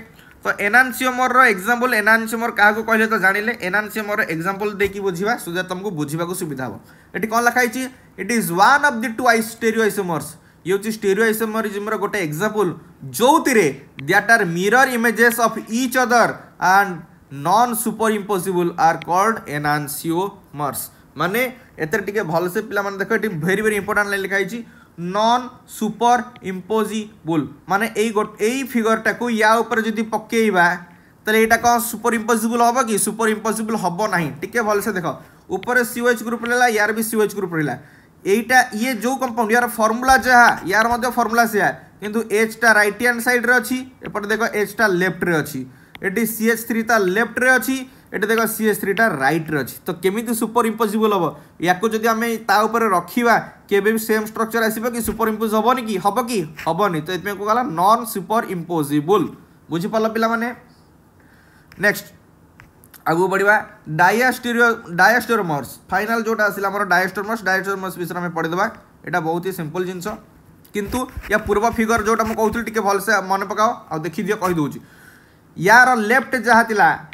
ତ ଏନାନ୍ସିଓମରର ଏକ୍ଜାମ୍ପଲ୍ ଏନାନ୍ସିଓମର କାହାକୁ କହିଲେ ତ ଜାଣିଲେ ଏନାନ୍ସିଓମର ଏକ୍ଜାମ୍ପଲ୍ ଦେଇକି ବୁଝିବା ସୋ ଦ୍ୟାଟ୍ ତୁମକୁ ବୁଝିବାକୁ ସୁବିଧା ହେବ ଏଠି କ'ଣ ଲେଖା ହେଇଛି it is one of the two I stereoisomers ଇଏ ହେଉଛି ଷ୍ଟେରିଓ ଆଇସୋମରିଜିମ୍ର ଗୋଟେ ଏକ୍ଜାମ୍ପଲ୍ ଯେଉଁଥିରେ that are mirror images of each other and non superimposable are called enantiomers ମାନେ ଏଥିରେ ଟିକେ ଭଲସେ ପିଲାମାନେ ଦେଖ ଏଠି ଭେରି ଭେରି ଇମ୍ପୋର୍ଟାଣ୍ଟ ଲାଇନ୍ ଲେଖା ହେଇଛି নন সুপর ইম্পোজিবল মানে এই এই ফিগরটাକୁ ୟା ଉପରେ ଯଦି ପକେଇବା ତାହେଲେ ଏଇଟା କ'ଣ ସୁପର ଇମ୍ପୋଜିବଲ୍ ହେବ କି ସୁପର ଇମ୍ପୋଜିବଲ୍ ହେବ ନାହିଁ ଟିକେ ଭଲସେ ଦେଖ ଉପରେ ସିଓଏଚ୍ ଗ୍ରୁପ୍ ରହିଲା ୟାର ବି ସିଓଏଚ୍ ଗ୍ରୁପ୍ ରହିଲା এইটা ইয়ে যে কম্পাউন্ড ইয়ার ফর্মুলা যা ইয়ার মধ্যে ফর্মুলা সেয়া কিন্তু এচটা রাইট হ্যান্ড সাইড্রে অছি এপটে দেখ এচটা লেফ্টরে অছি এটি সিএচ থ্রি তা রে অছি ये देख सी एस थ्रीटा रईट्रे अच्छी तो कमी सुपर इम्पोजिबल हम या जब आम तरह रखा केवे भी सेम स्ट्रक्चर आसो कि सुपर इम्पोज हेन कि हम कि हेनी तो ये कह नन सुपर इम्पोजिबुल बुझिपाल पाने नेक्स्ट आगे बढ़िया डायस्टेरियो डायस्टोरमर्स फाइनाल जोटा आसा डायस्टोरमर्स डायस्टोरमर्स विषय में पढ़ीदा यहाँ बहुत ही सिंपल जिनस किंतु या पूर्व फिगर जोटा मुझे कहती भलसे मन पकाओ आ देखिदि कहीदे यार लेफ्ट जहाँ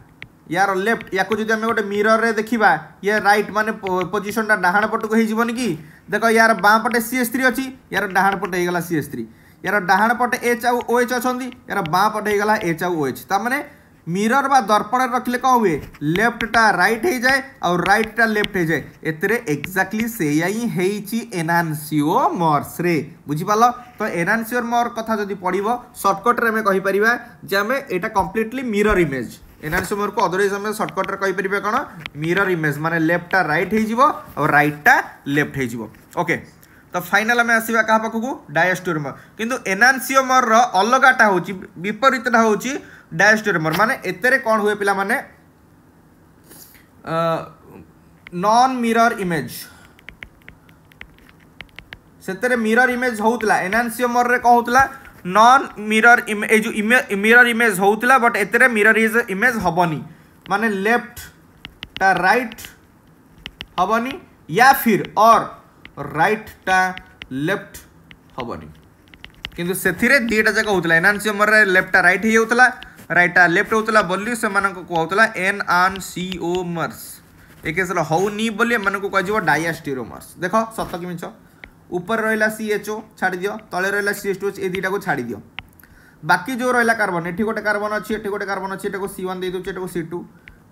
यार लेफ्ट या गोटे मिरर रे देखा ये रईट मान पोजिशन डाहाण पटक होवन कि देख यार बाँ पटे सी एस थ्री अच्छी यार डाण पट होगा सी एस थ्री यार डाहाण पटे एच आउ ओ एच अच्छा यार बाँ पटे होगा एच आउ ओ एच तमें मिरर बा दर्पण रखिले कौन हुए लेफ्टा रईट हो जाए और रईटा लेफ्ट हो जाए एतिर एक्जाक्टली से ही एनानसीओ मर्स बुझिपाल तो एनानसीओर मर कथा जब पढ़ सर्टकट्रे आम कहीपर जे आम यहाँ कम्प्लीटली मिरर इमेज ଏନହାନ୍ସ ମୁଭ୍କୁ ଅଦରୱାଇଜ୍ ଆମେ ସର୍ଟକଟ୍ରେ କହିପାରିବା କ'ଣ ମିରର୍ ଇମେଜ୍ ମାନେ ଲେଫ୍ଟଟା ରାଇଟ୍ ହେଇଯିବ ଆଉ ରାଇଟ୍ଟା ଲେଫ୍ଟ ହେଇଯିବ ଓକେ ତ ଫାଇନାଲ୍ ଆମେ ଆସିବା କାହା ପାଖକୁ ଡାୟଷ୍ଟୋରମର୍ କିନ୍ତୁ ଏନାନ୍ସିଓମର୍ର ଅଲଗାଟା ହେଉଛି ବିପରୀତଟା ହେଉଛି ଡାୟଷ୍ଟୋରମର୍ ମାନେ ଏଥିରେ କ'ଣ ହୁଏ ପିଲାମାନେ ନନ୍ ମିରର୍ ଇମେଜ୍ ସେଥିରେ ମିରର୍ ଇମେଜ୍ ହେଉଥିଲା ଏନାନ୍ସିଓମର୍ରେ କ'ଣ ହେଉଥିଲା नन मिरर ए जो मिरर इमेज होता बट एतरे मिरर इज इमेज हबनी माने लेफ्ट टा राइट हबनी या फिर और राइट टा लेफ्ट हबनी किंतु सेथिरे दीटा जाक होउतला एनान्सियमर मर लेफ्ट टा राइट हेउतला राइट टा लेफ्ट होउतला बोली से मानक कहउतला एन आन सी ओ मर्स ए केसर होउनी बोली मानक कहजिवो डायस्टिरोमर्स देख सत कि मिछ উপরে রহিলা সিএচও ছাড়ি দিও তলে রহিলা সিএচ এ দুইটাকে ছাড়ি দিও বাকি যে রহিলা কার্বন এটি গোটে কার্বন অছি এটি গোটে কার্বন অছি এটাকে সি ওয়ান দিয়ে দেউছি এটাকে সি টু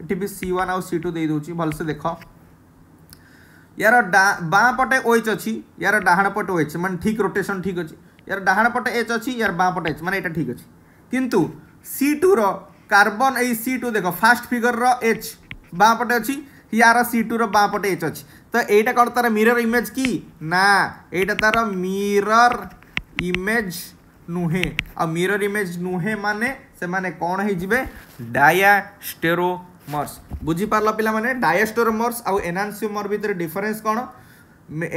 এটি বি সি ওয়ান আউ সি টু দিয়ে দেউছি ভালসে দেখ ইয়ার বাঁ পটে ওএচ অছি ইয়ার ডাহাণ পটে ওএচ মানে ঠিক রোটেসন ঠিক অছি ইয়ার ডাহাণ পটে এচ অছি ইয়ার বাঁ পটে এচ মানে এটা ঠিক অছি কিন্তু সি টুর কার্বন এই সি টু দেখ ফার্স্ট ফিগরর এচ বাঁ পটে অছি ইয়ার সি টুর বাঁ পটে এচ অছি তো এইটা কর তার মিরর ইমেজ কি না এইটা তার মিরর ইমেজ নুহে আর মিরর ইমেজ নুহে মানে সেমানে কোণ হইযিবে ডায়াস্টেরোমর্স বুঝিপারল পিলামানে ডায়াস্টেরোমর্স আউ এনানসিওমর ভিতরে ডিফরেন্স কোণ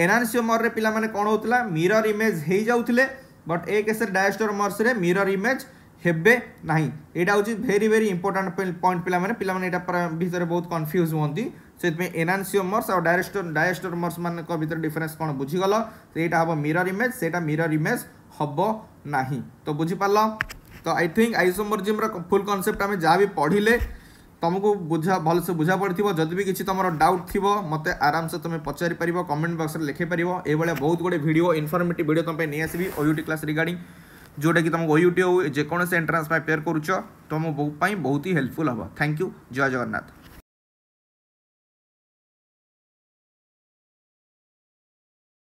এনানসিওমরে পিলামানে কোণ হউতলা মিরর ইমেজ হই যাউতলে বট এ কেসে ডায়াস্টেরোমর্সরে মিরর ইমেজ হেবে না এইটা হচ্ছে ভেরি ভেরি ইম্পর্টাট পয়েন্ট পিলামানে পিলামানে এটা ভিতরে বহুত কনফ্ୟୁজ হুঁতি ସେଥିପାଇଁ ଏନାନ୍ସିଓମର୍ସ ଆଉ ଡାଇରେଷ୍ଟୋ ଡାଇରେଷ୍ଟୋମର୍ସମାନଙ୍କ ଭିତରେ ଡିଫରେନ୍ସ କ'ଣ ବୁଝିଗଲ ସେଇଟା ହେବ ମିରର ଇମେଜ୍ ସେଇଟା ମିରର ଇମେଜ୍ ହେବ ନାହିଁ ତ ବୁଝିପାରିଲ ତ ଆଇ ଥିଙ୍କ ଆଇସୋମୋରିଜିମ୍ର ଫୁଲ୍ କନସେପ୍ଟ ଆମେ ଯାହା ବି ପଢ଼ିଲେ ତୁମକୁ ବୁଝା ଭଲସେ ବୁଝା ପଡ଼ିଥିବ ଯଦି ବି କିଛି ତୁମର ଡାଉଟ୍ ଥିବ ମୋତେ ଆରାମସେ ତୁମେ ପଚାରିପାରିବ କମେଣ୍ଟ ବକ୍ସରେ ଲେଖିପାରିବ ଏଇଭଳିଆ ବହୁତ ଗୁଡ଼ିଏ ଭିଡ଼ିଓ ଇନଫର୍ମେଟିଭ୍ ଭିଡ଼ିଓ ତୁମ ପାଇଁ ନେଇ ଆସିବି ଓୟୁଟି କ୍ଲାସ୍ ରିଗାର୍ଡ଼ିଂ ଯେଉଁଟାକି ତୁମକୁ ଓୟୁଟି ହେଉ ଯେକୌଣସି ଏଣ୍ଟ୍ରାନ୍ସ ପାଇଁ ପ୍ରିପେୟାର କରୁଛ ତୁମ ପାଇଁ ବହୁତ ହି ହେଲ୍ପଫୁଲ୍ ହେବ ଥ୍ୟାଙ୍କ ୟୁ ଜୟ ଜଗନ୍ନାଥ